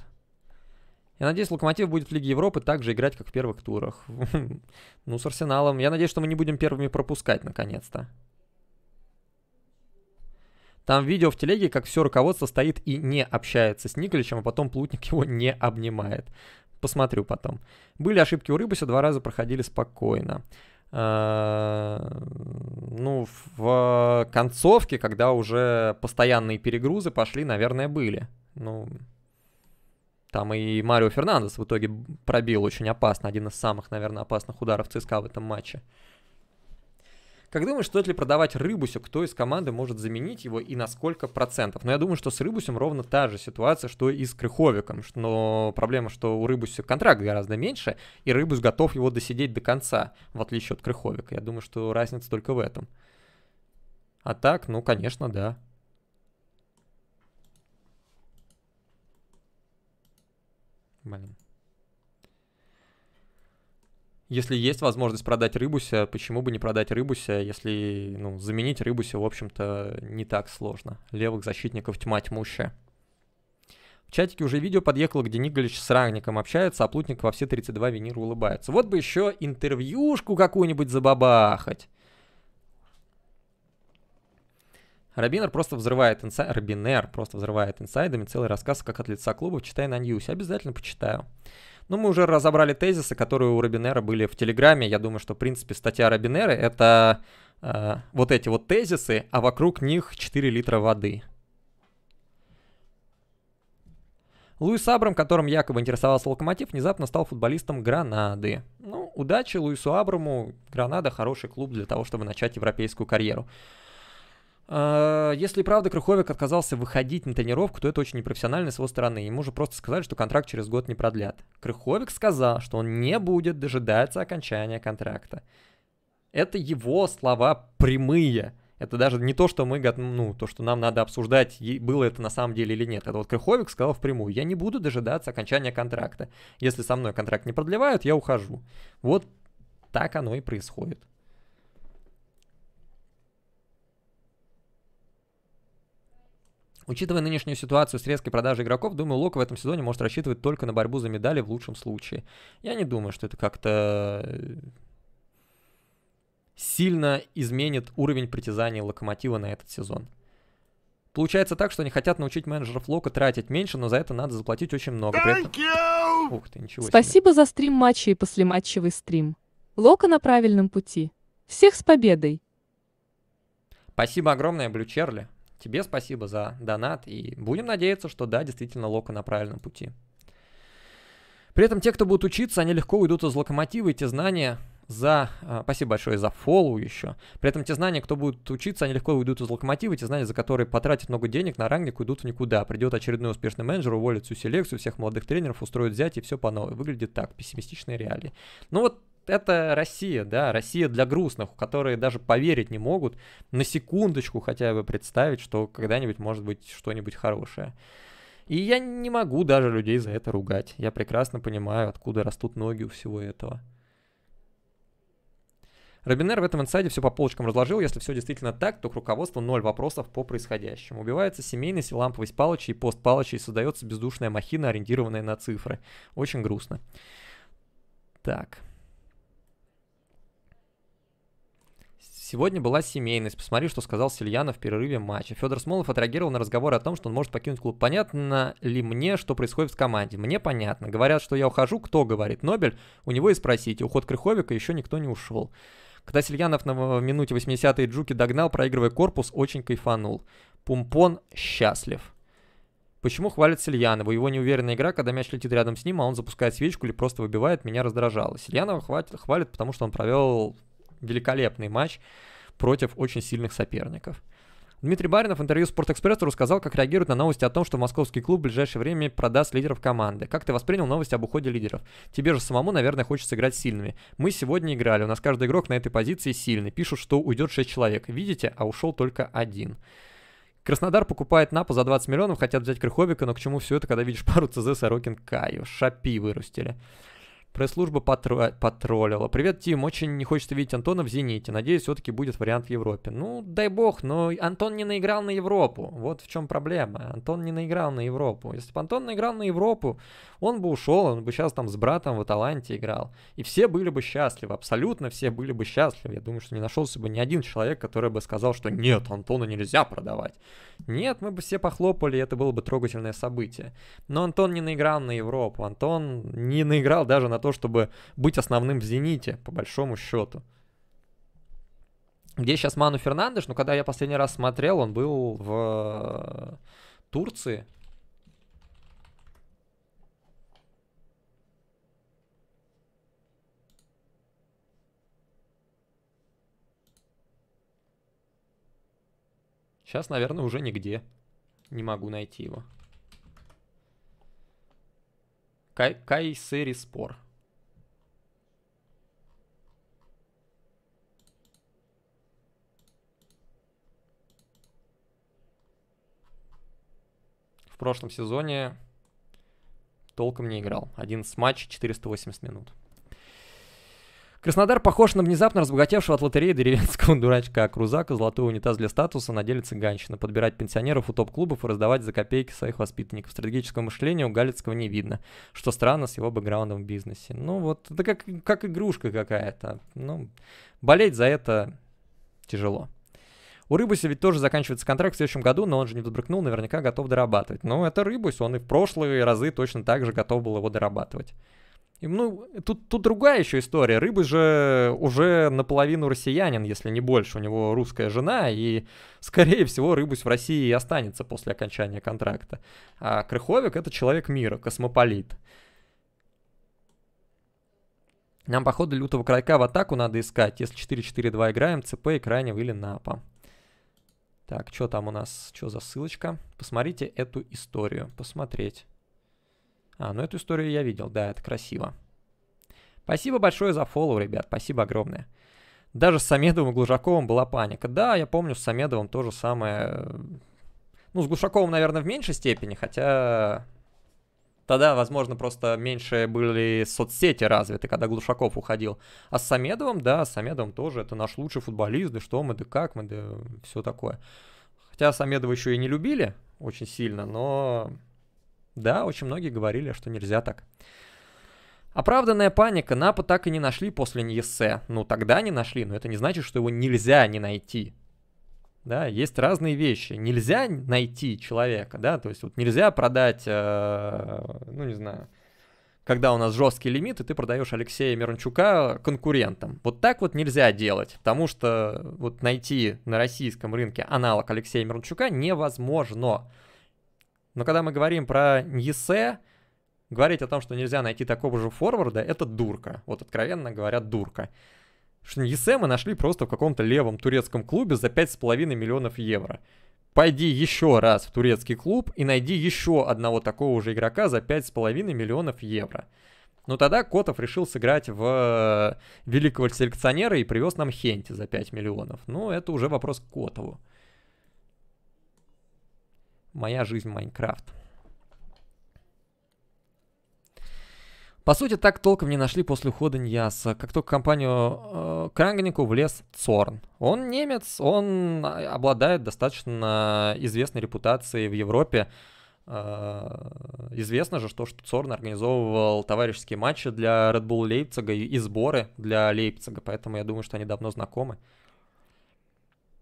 Я надеюсь, Локомотив будет в Лиге Европы так же играть, как в первых турах. ну, с Арсеналом. Я надеюсь, что мы не будем первыми пропускать, наконец-то. Там видео в телеге, как все руководство стоит и не общается с Николичем, а потом Плутник его не обнимает. Посмотрю потом. Были ошибки у Рыбуса, два раза проходили спокойно. Э, ну, в концовке, когда уже постоянные перегрузы пошли, наверное, были. Ну, там и Марио Фернандес в итоге пробил очень опасно, один из самых, наверное, опасных ударов ЦСКА в этом матче. Uh, как думаешь, стоит ли продавать Рыбуся? Кто из команды может заменить его и на сколько процентов? Но я думаю, что с Рыбусем ровно та же ситуация, что и с Крыховиком. Но проблема, что у Рыбуся контракт гораздо меньше, и Рыбус готов его досидеть до конца, в отличие от Крыховика. Я думаю, что разница только в этом. А так, ну, конечно, да. Блин если есть возможность продать рыбуся, почему бы не продать рыбуся, если ну, заменить рыбуся, в общем-то, не так сложно. Левых защитников тьма тьмущая. В чатике уже видео подъехало, где Николич с Рагником общается, а Плутник во все 32 Венера улыбается. Вот бы еще интервьюшку какую-нибудь забабахать. Рабинер просто взрывает инсай... Рабинер просто взрывает инсайдами целый рассказ, как от лица клубов, читай на Ньюсе. Обязательно почитаю. Но ну, мы уже разобрали тезисы, которые у Робинера были в Телеграме. Я думаю, что, в принципе, статья Робинера — это э, вот эти вот тезисы, а вокруг них 4 литра воды. Луис Абрам, которым якобы интересовался Локомотив, внезапно стал футболистом Гранады. Ну, удачи Луису Абраму. Гранада хороший клуб для того, чтобы начать европейскую карьеру. А, если правда Крыховик отказался выходить на тренировку, то это очень непрофессионально с его стороны. Ему же просто сказали, что контракт через год не продлят. Крыховик сказал, что он не будет дожидаться окончания контракта. Это его слова прямые. Это даже не то, что мы, ну, то, что нам надо обсуждать, было это на самом деле или нет. Это вот Крыховик сказал впрямую, я не буду дожидаться окончания контракта. Если со мной контракт не продлевают, я ухожу. Вот так оно и происходит. Учитывая нынешнюю ситуацию с резкой продажей игроков, думаю, Лок в этом сезоне может рассчитывать только на борьбу за медали в лучшем случае. Я не думаю, что это как-то э, сильно изменит уровень притязаний Локомотива на этот сезон. Получается так, что они хотят научить менеджеров Лока тратить меньше, но за это надо заплатить очень много. При этом... Ух ты, ничего Спасибо себе. за стрим матча и послематчевый стрим. Лока на правильном пути. Всех с победой! Спасибо огромное, Блю Черли. Тебе спасибо за донат, и будем надеяться, что да, действительно Лока на правильном пути. При этом те, кто будут учиться, они легко уйдут из локомотива, и те знания за... А, спасибо большое за фоллоу еще. При этом те знания, кто будет учиться, они легко уйдут из локомотива, те знания, за которые потратят много денег на рангник, уйдут в никуда. Придет очередной успешный менеджер, уволит всю селекцию, всех молодых тренеров, устроит взять и все по новой. Выглядит так, пессимистичные реалии. Ну вот это Россия, да, Россия для грустных, которые даже поверить не могут на секундочку хотя бы представить, что когда-нибудь может быть что-нибудь хорошее. И я не могу даже людей за это ругать. Я прекрасно понимаю, откуда растут ноги у всего этого. Робинер в этом инсайде все по полочкам разложил. Если все действительно так, то к руководству ноль вопросов по происходящему. Убивается семейность и ламповость Палыча и пост Палыча, и создается бездушная махина, ориентированная на цифры. Очень грустно. Так. Сегодня была семейность. Посмотри, что сказал Сильянов в перерыве матча. Федор Смолов отреагировал на разговор о том, что он может покинуть клуб. Понятно ли мне, что происходит в команде? Мне понятно. Говорят, что я ухожу. Кто говорит? Нобель? У него и спросите. Уход Крыховика еще никто не ушел. Когда Сильянов на минуте 80-й Джуки догнал, проигрывая корпус, очень кайфанул. Пумпон счастлив. Почему хвалят Сильянова? Его неуверенная игра, когда мяч летит рядом с ним, а он запускает свечку или просто выбивает, меня раздражало. Сильянова хватит, хвалят, потому что он провел великолепный матч против очень сильных соперников. Дмитрий Баринов в интервью «Спортэкспрессу» рассказал, как реагирует на новости о том, что московский клуб в ближайшее время продаст лидеров команды. Как ты воспринял новости об уходе лидеров? Тебе же самому, наверное, хочется играть сильными. Мы сегодня играли, у нас каждый игрок на этой позиции сильный. Пишут, что уйдет 6 человек. Видите, а ушел только один. Краснодар покупает напа за 20 миллионов, хотят взять Крыховика, но к чему все это, когда видишь пару ЦЗ Сорокин Каю? Шапи вырастили. Пресс-служба потро... потроллила. Привет, Тим, очень не хочется видеть Антона в «Зените». Надеюсь, все-таки будет вариант в Европе. Ну, дай бог, но Антон не наиграл на Европу. Вот в чем проблема. Антон не наиграл на Европу. Если бы Антон наиграл на Европу, он бы ушел, он бы сейчас там с братом в Аталанте играл. И все были бы счастливы, абсолютно все были бы счастливы. Я думаю, что не нашелся бы ни один человек, который бы сказал, что нет, Антона нельзя продавать. Нет, мы бы все похлопали, это было бы трогательное событие. Но Антон не наиграл на Европу. Антон не наиграл даже на то, чтобы быть основным в «Зените», по большому счету. Где сейчас Ману Фернандеш? Ну, когда я последний раз смотрел, он был в э, Турции. Сейчас, наверное, уже нигде. Не могу найти его. Кай Кайсери Спор. в прошлом сезоне толком не играл. Один с матча 480 минут. Краснодар похож на внезапно разбогатевшего от лотереи деревенского дурачка. Крузака, золотой унитаз для статуса, на деле цыганщина. Подбирать пенсионеров у топ-клубов и раздавать за копейки своих воспитанников. Стратегического мышления у Галицкого не видно. Что странно с его бэкграундом в бизнесе. Ну вот, это как, как игрушка какая-то. Ну, болеть за это тяжело. У Рыбуса ведь тоже заканчивается контракт в следующем году, но он же не взбрыкнул, наверняка готов дорабатывать. Но это Рыбус, он и в прошлые разы точно так же готов был его дорабатывать. И, ну, тут, тут другая еще история. Рыбус же уже наполовину россиянин, если не больше. У него русская жена, и, скорее всего, Рыбус в России и останется после окончания контракта. А Крыховик — это человек мира, космополит. Нам, походу, лютого крайка в атаку надо искать. Если 4-4-2 играем, ЦП и крайнего или напа. Так, что там у нас, что за ссылочка? Посмотрите эту историю, посмотреть. А, ну эту историю я видел, да, это красиво. Спасибо большое за фоллоу, ребят, спасибо огромное. Даже с Самедовым и Глушаковым была паника. Да, я помню, с Самедовым то же самое. Ну, с Глушаковым, наверное, в меньшей степени, хотя Тогда, возможно, просто меньше были соцсети развиты, когда Глушаков уходил. А с Самедовым, да, с Самедовым тоже. Это наш лучший футболист, да что мы, да как мы, да все такое. Хотя Самедова еще и не любили очень сильно, но да, очень многие говорили, что нельзя так. Оправданная паника. Напа так и не нашли после Ньессе. Ну, тогда не нашли, но это не значит, что его нельзя не найти да, есть разные вещи. Нельзя найти человека, да, то есть вот нельзя продать, э, ну не знаю, когда у нас жесткие лимиты, ты продаешь Алексея Мирончука конкурентам. Вот так вот нельзя делать, потому что вот найти на российском рынке аналог Алексея Мирончука невозможно. Но когда мы говорим про Ньесе, говорить о том, что нельзя найти такого же форварда, это дурка. Вот откровенно говоря, дурка. Шньесема нашли просто в каком-то левом турецком клубе за 5,5 миллионов евро. Пойди еще раз в турецкий клуб и найди еще одного такого же игрока за 5,5 миллионов евро. Но ну, тогда Котов решил сыграть в э, великого селекционера и привез нам Хенти за 5 миллионов. Но ну, это уже вопрос к Котову. Моя жизнь Майнкрафт. По сути, так толком не нашли после ухода Ньяса, как только компанию э, Кранганику влез Цорн. Он немец, он а, обладает достаточно известной репутацией в Европе. Э, известно же, что, что Цорн организовывал товарищеские матчи для Red Bull Лейпцига и, и сборы для Лейпцига, поэтому я думаю, что они давно знакомы.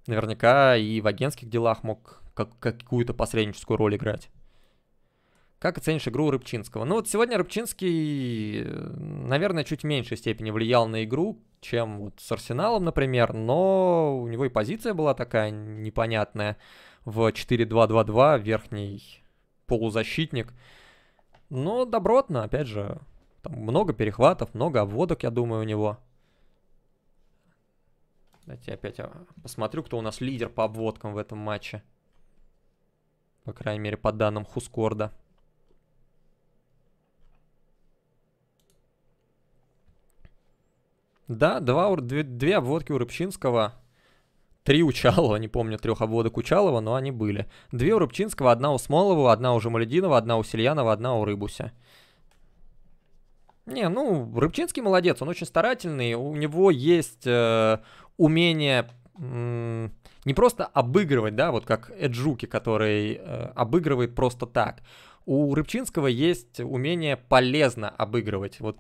Наверняка и в агентских делах мог как, какую-то посредническую роль играть. Как оценишь игру Рыбчинского? Ну вот сегодня Рыбчинский, наверное, чуть в меньшей степени влиял на игру, чем вот с Арсеналом, например, но у него и позиция была такая непонятная в 4-2-2-2, верхний полузащитник. Но добротно, опять же, там много перехватов, много обводок, я думаю, у него. Давайте опять а, посмотрю, кто у нас лидер по обводкам в этом матче. По крайней мере, по данным Хускорда. Да, два, две, две обводки у Рыбчинского, три у Чалова, не помню трех обводок у Чалова, но они были. Две у Рыбчинского, одна у Смолова, одна у Жамалединова, одна у Сельянова, одна у Рыбуся. Не, ну, Рыбчинский молодец, он очень старательный, у него есть э, умение э, не просто обыгрывать, да, вот как Эджуки, который э, обыгрывает просто так. У Рыбчинского есть умение полезно обыгрывать. Вот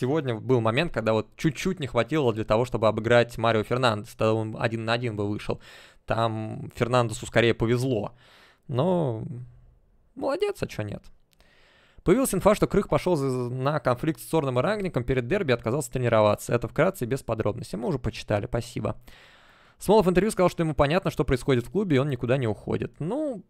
сегодня был момент, когда вот чуть-чуть не хватило для того, чтобы обыграть Марио Фернандес, тогда он один на один бы вышел. Там Фернандесу скорее повезло. Но молодец, а чё нет. Появилась инфа, что Крых пошел на конфликт с Сорным и Рангником перед дерби и отказался тренироваться. Это вкратце и без подробностей. Мы уже почитали, спасибо. Смолов в интервью сказал, что ему понятно, что происходит в клубе, и он никуда не уходит. Ну,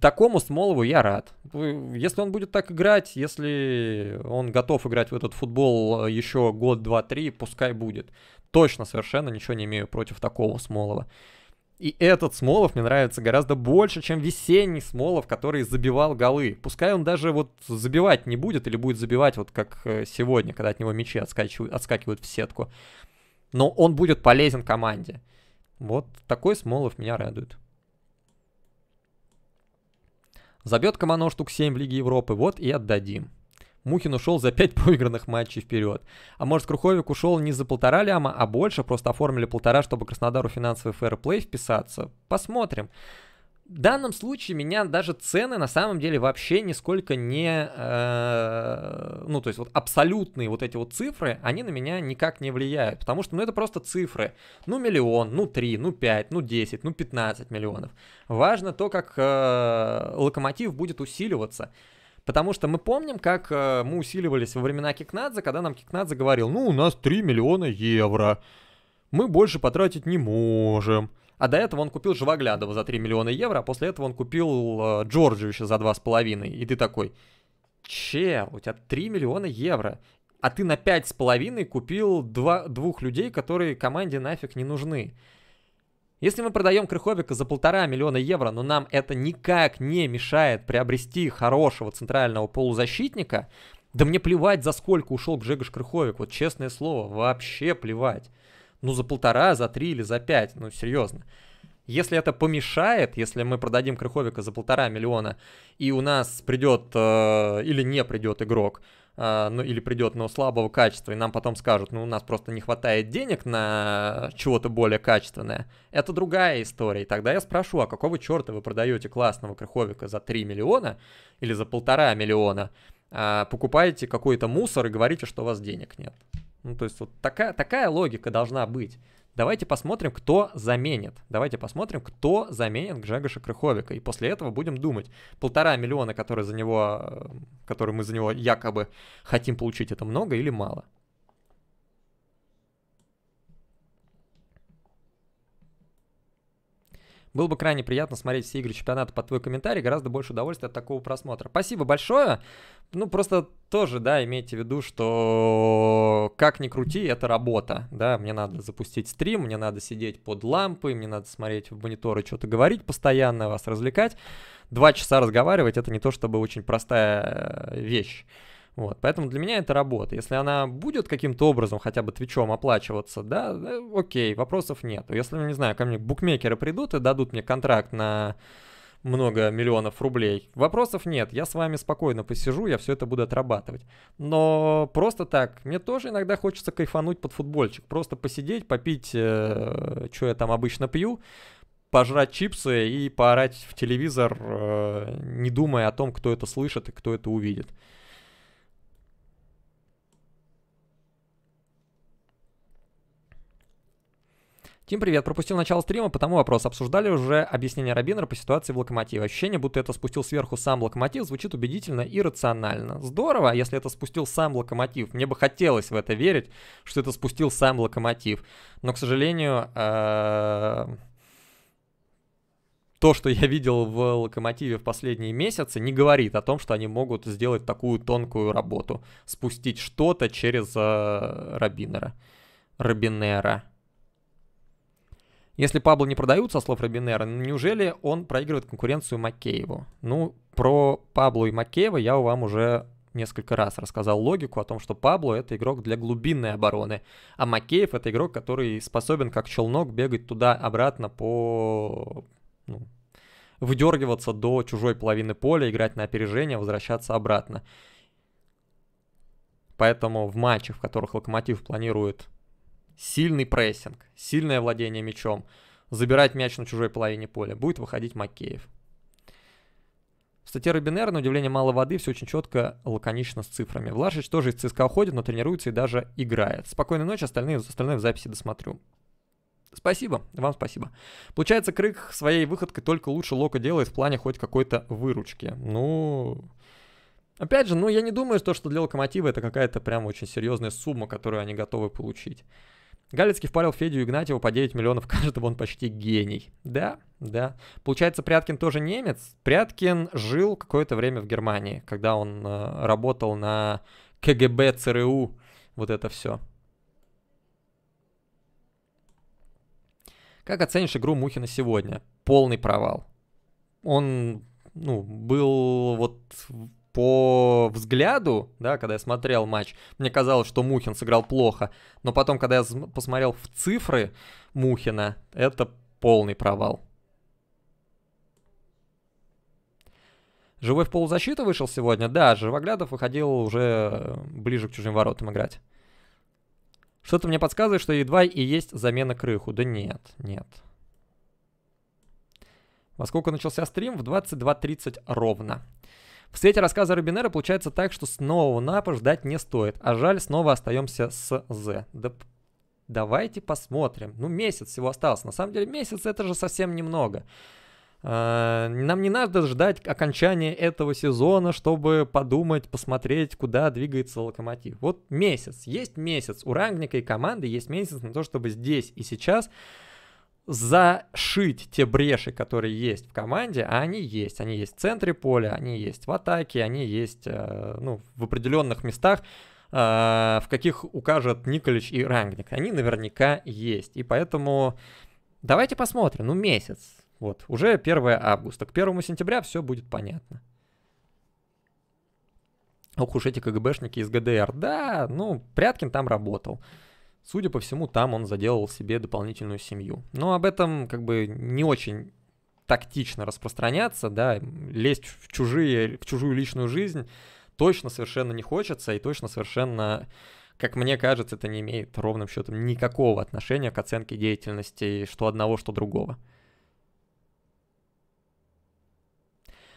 такому Смолову я рад. Если он будет так играть, если он готов играть в этот футбол э, еще год, два, три, пускай будет. Точно совершенно ничего не имею против такого Смолова. И этот Смолов мне нравится гораздо больше, чем весенний Смолов, который забивал голы. Пускай он даже вот забивать не будет или будет забивать вот как э, сегодня, когда от него мячи отскакивают, в сетку. Но он будет полезен команде. Вот такой Смолов меня радует. Забьет Комано штук 7 в Лиге Европы, вот и отдадим. Мухин ушел за 5 проигранных матчей вперед. А может, Круховик ушел не за полтора ляма, а больше, просто оформили полтора, чтобы Краснодару финансовый фэрплей вписаться? Посмотрим в данном случае меня даже цены на самом деле вообще нисколько не... Э, ну, то есть вот абсолютные вот эти вот цифры, они на меня никак не влияют, потому что, ну, это просто цифры. Ну, миллион, ну, три, ну, пять, ну, десять, ну, пятнадцать миллионов. Важно то, как э, локомотив будет усиливаться. Потому что мы помним, как э, мы усиливались во времена Кикнадзе, когда нам Кикнадзе говорил, ну, у нас 3 миллиона евро, мы больше потратить не можем. А до этого он купил Живоглядова за 3 миллиона евро, а после этого он купил э, Джорджию еще за 2,5. И ты такой, че, у тебя 3 миллиона евро, а ты на 5,5 купил два, двух людей, которые команде нафиг не нужны. Если мы продаем Крыховика за полтора миллиона евро, но нам это никак не мешает приобрести хорошего центрального полузащитника, да мне плевать, за сколько ушел Джегош Крыховик, вот честное слово, вообще плевать ну, за полтора, за три или за пять, ну, серьезно. Если это помешает, если мы продадим Крыховика за полтора миллиона, и у нас придет э, или не придет игрок, э, ну или придет, но слабого качества, и нам потом скажут, ну у нас просто не хватает денег на чего-то более качественное, это другая история. И тогда я спрошу, а какого черта вы продаете классного Крыховика за 3 миллиона или за полтора миллиона, э, покупаете какой-то мусор и говорите, что у вас денег нет? Ну, то есть вот такая, такая логика должна быть. Давайте посмотрим, кто заменит. Давайте посмотрим, кто заменит Гжегоша Крыховика. И после этого будем думать. Полтора миллиона, которые за него, э, которые мы за него якобы хотим получить, это много или мало? Было бы крайне приятно смотреть все игры чемпионата под твой комментарий, гораздо больше удовольствия от такого просмотра. Спасибо большое. Ну, просто тоже, да, имейте в виду, что как ни крути, это работа, да, мне надо запустить стрим, мне надо сидеть под лампой, мне надо смотреть в мониторы, что-то говорить постоянно, вас развлекать. Два часа разговаривать — это не то чтобы очень простая э, вещь. Вот, поэтому для меня это работа. Если она будет каким-то образом хотя бы твичом оплачиваться, да, да э, окей, вопросов нет. Если, ну, не знаю, ко мне букмекеры придут и дадут мне контракт на много миллионов рублей. Вопросов нет, я с вами спокойно посижу, я все это буду отрабатывать. Но просто так, мне тоже иногда хочется кайфануть под футбольчик, просто посидеть, попить, э, что я там обычно пью, пожрать чипсы и поорать в телевизор, э, не думая о том, кто это слышит и кто это увидит. Тим, привет. Пропустил начало стрима, потому вопрос. Обсуждали уже объяснение Рабинера по ситуации в Локомотиве. Ощущение, будто это спустил сверху сам Локомотив, звучит убедительно и рационально. Здорово, а если это спустил сам Локомотив. Мне бы хотелось в это верить, что это спустил сам Локомотив. Но, к сожалению, э, то, что я видел в Локомотиве в последние месяцы, не говорит о том, что они могут сделать такую тонкую работу. Спустить что-то через э, Рабинера. Рабинера. Если Пабло не продают, со слов Робинера, неужели он проигрывает конкуренцию Макееву? Ну, про Пабло и Макеева я вам уже несколько раз рассказал логику о том, что Пабло это игрок для глубинной обороны, а Макеев это игрок, который способен как челнок бегать туда-обратно по... Ну, выдергиваться до чужой половины поля, играть на опережение, возвращаться обратно. Поэтому в матчах, в которых Локомотив планирует сильный прессинг, сильное владение мячом, забирать мяч на чужой половине поля. Будет выходить Макеев. В статье Робинера, на удивление, мало воды, все очень четко, лаконично с цифрами. Влашич тоже из ЦСКА уходит, но тренируется и даже играет. Спокойной ночи, остальные, остальные в записи досмотрю. Спасибо, вам спасибо. Получается, Крык своей выходкой только лучше Лока делает в плане хоть какой-то выручки. Ну, опять же, ну я не думаю, что для Локомотива это какая-то прям очень серьезная сумма, которую они готовы получить. Галицкий впарил Федю Игнатьеву по 9 миллионов каждому, он почти гений. Да, да. Получается, Пряткин тоже немец? Пряткин жил какое-то время в Германии, когда он э, работал на КГБ, ЦРУ, вот это все. Как оценишь игру Мухина сегодня? Полный провал. Он ну, был вот по взгляду, да, когда я смотрел матч, мне казалось, что Мухин сыграл плохо. Но потом, когда я посмотрел в цифры Мухина, это полный провал. Живой в полузащиту вышел сегодня? Да, Живоглядов выходил уже ближе к чужим воротам играть. Что-то мне подсказывает, что едва и есть замена Крыху. Да нет, нет. Во сколько начался стрим? В 22.30 ровно. В свете рассказа Рубинера получается так, что снова напа ждать не стоит, а жаль, снова остаемся с З. Да давайте посмотрим. Ну, месяц всего остался. На самом деле, месяц это же совсем немного. А, нам не надо ждать окончания этого сезона, чтобы подумать, посмотреть, куда двигается локомотив. Вот месяц, есть месяц. У Рангника и команды есть месяц на то, чтобы здесь и сейчас зашить те бреши, которые есть в команде, а они есть. Они есть в центре поля, они есть в атаке, они есть э, ну, в определенных местах, э, в каких укажет Николич и Рангник. Они наверняка есть. И поэтому давайте посмотрим. Ну, месяц. Вот, уже 1 августа. К 1 сентября все будет понятно. Ох уж эти КГБшники из ГДР. Да, ну, Пряткин там работал. Судя по всему, там он заделал себе дополнительную семью. Но об этом как бы не очень тактично распространяться, да, лезть в, чужие, в чужую личную жизнь точно совершенно не хочется и точно совершенно, как мне кажется, это не имеет ровным счетом никакого отношения к оценке деятельности что одного, что другого.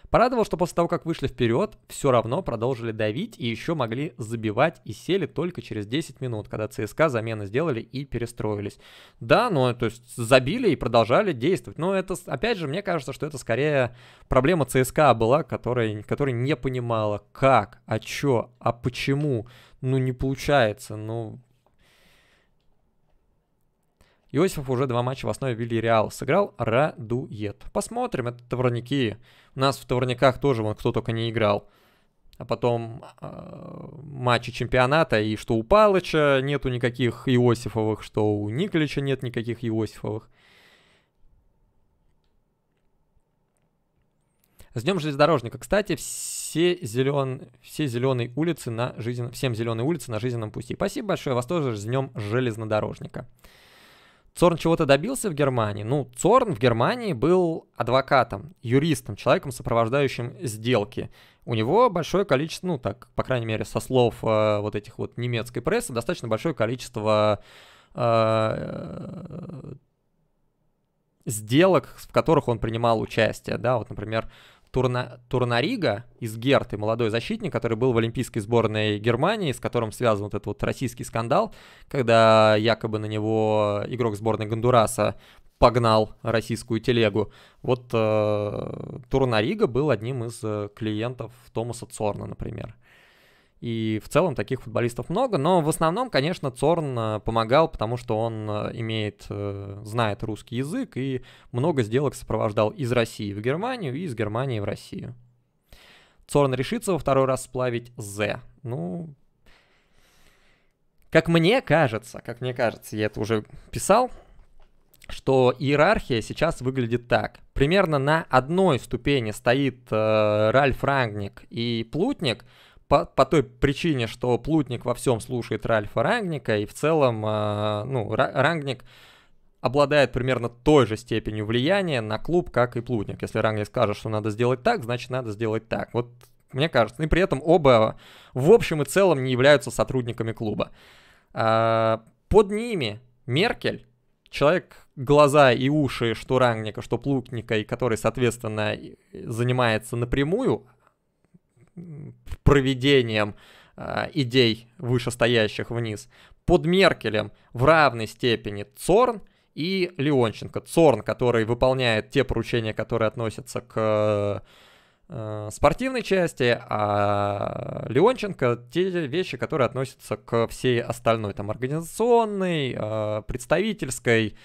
Порадовал, что после того, как вышли вперед, все равно продолжили давить и еще могли забивать и сели только через 10 минут, когда ЦСКА замены сделали и перестроились. Да, ну, то есть забили и продолжали действовать. Но это, опять же, мне кажется, что это скорее проблема ЦСКА была, которая, которая не понимала, как, а чё, а почему, ну, не получается, ну, Иосифов уже два матча в основе Вильяреала сыграл, радует. Посмотрим, это товарники. У нас в товарниках тоже вон кто только не играл. А потом э, матчи чемпионата, и что у Палыча нету никаких Иосифовых, что у Николича нет никаких Иосифовых. С Днем железнодорожника, кстати, все, зелен... все зеленые улицы на жизнен... всем зеленые улицы на жизненном пути. Спасибо большое, вас тоже с Днем железнодорожника. Цорн чего-то добился в Германии? Ну, Цорн в Германии был адвокатом, юристом, человеком, сопровождающим сделки. У него большое количество, ну так, по крайней мере, со слов э, вот этих вот немецкой прессы, достаточно большое количество э, э сделок, в которых он принимал участие, да, вот, например, Турна... Турнарига из Герты, молодой защитник, который был в Олимпийской сборной Германии, с которым связан вот этот вот российский скандал, когда якобы на него игрок сборной Гондураса погнал российскую телегу. Вот э, Турнарига был одним из э, клиентов Томаса Цорна, например. И в целом таких футболистов много, но в основном, конечно, Цорн э, помогал, потому что он э, имеет, э, знает русский язык и много сделок сопровождал из России в Германию и из Германии в Россию. Цорн решится во второй раз сплавить З. Ну, как мне кажется, как мне кажется, я это уже писал, что иерархия сейчас выглядит так. Примерно на одной ступени стоит э, Ральф Рангник и Плутник – по, по той причине, что Плутник во всем слушает Ральфа Рангника, и в целом, э, ну, Рангник обладает примерно той же степенью влияния на клуб, как и Плутник. Если Рангник скажет, что надо сделать так, значит, надо сделать так. Вот мне кажется. И при этом оба в общем и целом не являются сотрудниками клуба. Э, под ними Меркель, человек, глаза и уши что Рангника, что Плутника, и который, соответственно, занимается напрямую проведением а, идей вышестоящих вниз. Под Меркелем в равной степени Цорн и Леонченко. Цорн, который выполняет те поручения, которые относятся к э, спортивной части, а Леонченко те вещи, которые относятся к всей остальной, там, организационной, э, представительской,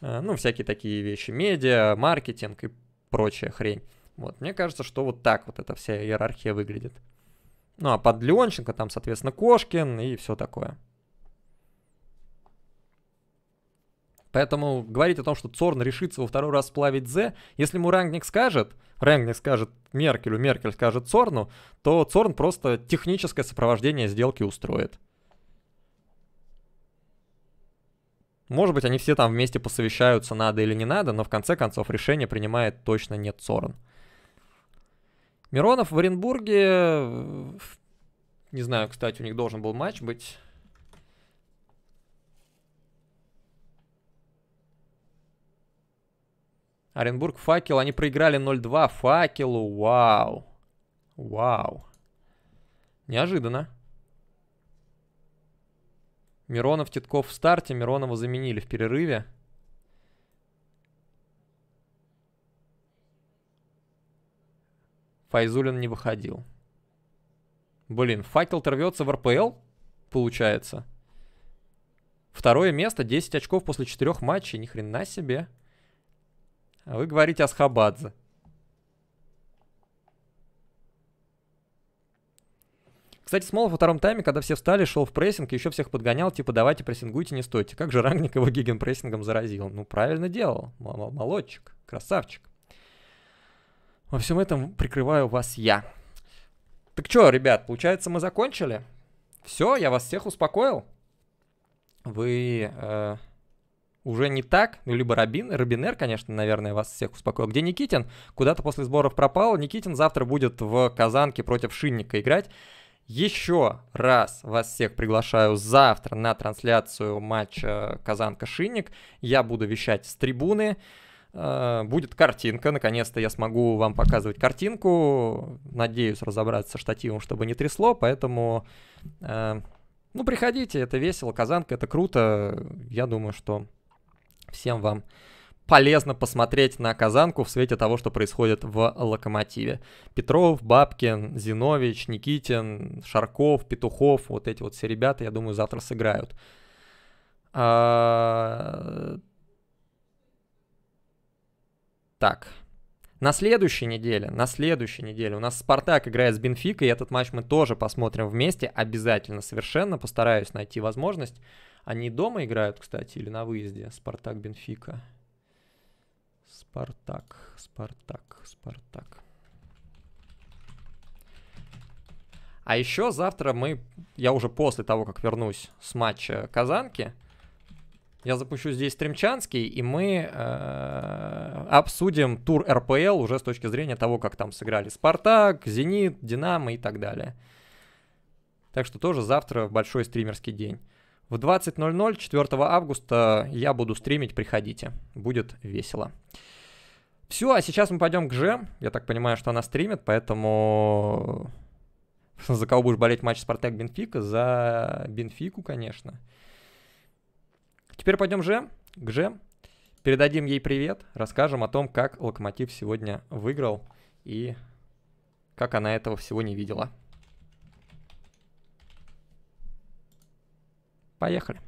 э, ну, всякие такие вещи, медиа, маркетинг и прочая хрень. Вот, мне кажется, что вот так вот эта вся иерархия выглядит. Ну, а под Леонченко там, соответственно, Кошкин и все такое. Поэтому говорить о том, что Цорн решится во второй раз сплавить З, если ему рангник скажет, рангник скажет Меркелю, Меркель скажет Цорну, то Цорн просто техническое сопровождение сделки устроит. Может быть, они все там вместе посовещаются, надо или не надо, но в конце концов решение принимает точно не Цорн. Миронов в Оренбурге, не знаю, кстати, у них должен был матч быть. Оренбург, факел, они проиграли 0-2 факелу, вау. Вау. Неожиданно. Миронов, Титков в старте, Миронова заменили в перерыве. Пайзулин не выходил. Блин, факел-то рвется в РПЛ, получается. Второе место, 10 очков после 4 матчей, ни хрена себе. А вы говорите о Схабадзе. Кстати, Смолов во втором тайме, когда все встали, шел в прессинг, еще всех подгонял, типа давайте прессингуйте, не стойте. Как же Рангник его гиген прессингом заразил? Ну, правильно делал. Молодчик, красавчик. Во всем этом прикрываю вас я. Так что, ребят, получается, мы закончили? Все, я вас всех успокоил? Вы э, уже не так? Ну, либо Робин, Робинер, конечно, наверное, вас всех успокоил. Где Никитин? Куда-то после сборов пропал. Никитин завтра будет в Казанке против Шинника играть. Еще раз вас всех приглашаю завтра на трансляцию матча Казанка-Шинник. Я буду вещать с трибуны. Э, будет картинка. Наконец-то я смогу вам показывать картинку. Надеюсь разобраться со штативом, чтобы не трясло. Поэтому, э, ну, приходите, это весело. Казанка, это круто. Я думаю, что всем вам полезно посмотреть на Казанку в свете того, что происходит в Локомотиве. Петров, Бабкин, Зинович, Никитин, Шарков, Петухов, вот эти вот все ребята, я думаю, завтра сыграют. А, так. На следующей неделе, на следующей неделе у нас Спартак играет с Бенфикой, и этот матч мы тоже посмотрим вместе, обязательно, совершенно постараюсь найти возможность. Они дома играют, кстати, или на выезде? Спартак, Бенфика. Спартак, Спартак, Спартак. А еще завтра мы, я уже после того, как вернусь с матча Казанки, я запущу здесь стримчанский, и мы э, обсудим тур РПЛ уже с точки зрения того, как там сыграли Спартак, Зенит, Динамо и так далее. Так что тоже завтра большой стримерский день. В 20.00 4 августа я буду стримить, приходите. Будет весело. Все, а сейчас мы пойдем к Же. Я так понимаю, что она стримит, поэтому... За кого будешь болеть матч Спартак-Бенфика? За Бенфику, конечно. Теперь пойдем же к же. Передадим ей привет, расскажем о том, как Локомотив сегодня выиграл и как она этого всего не видела. Поехали.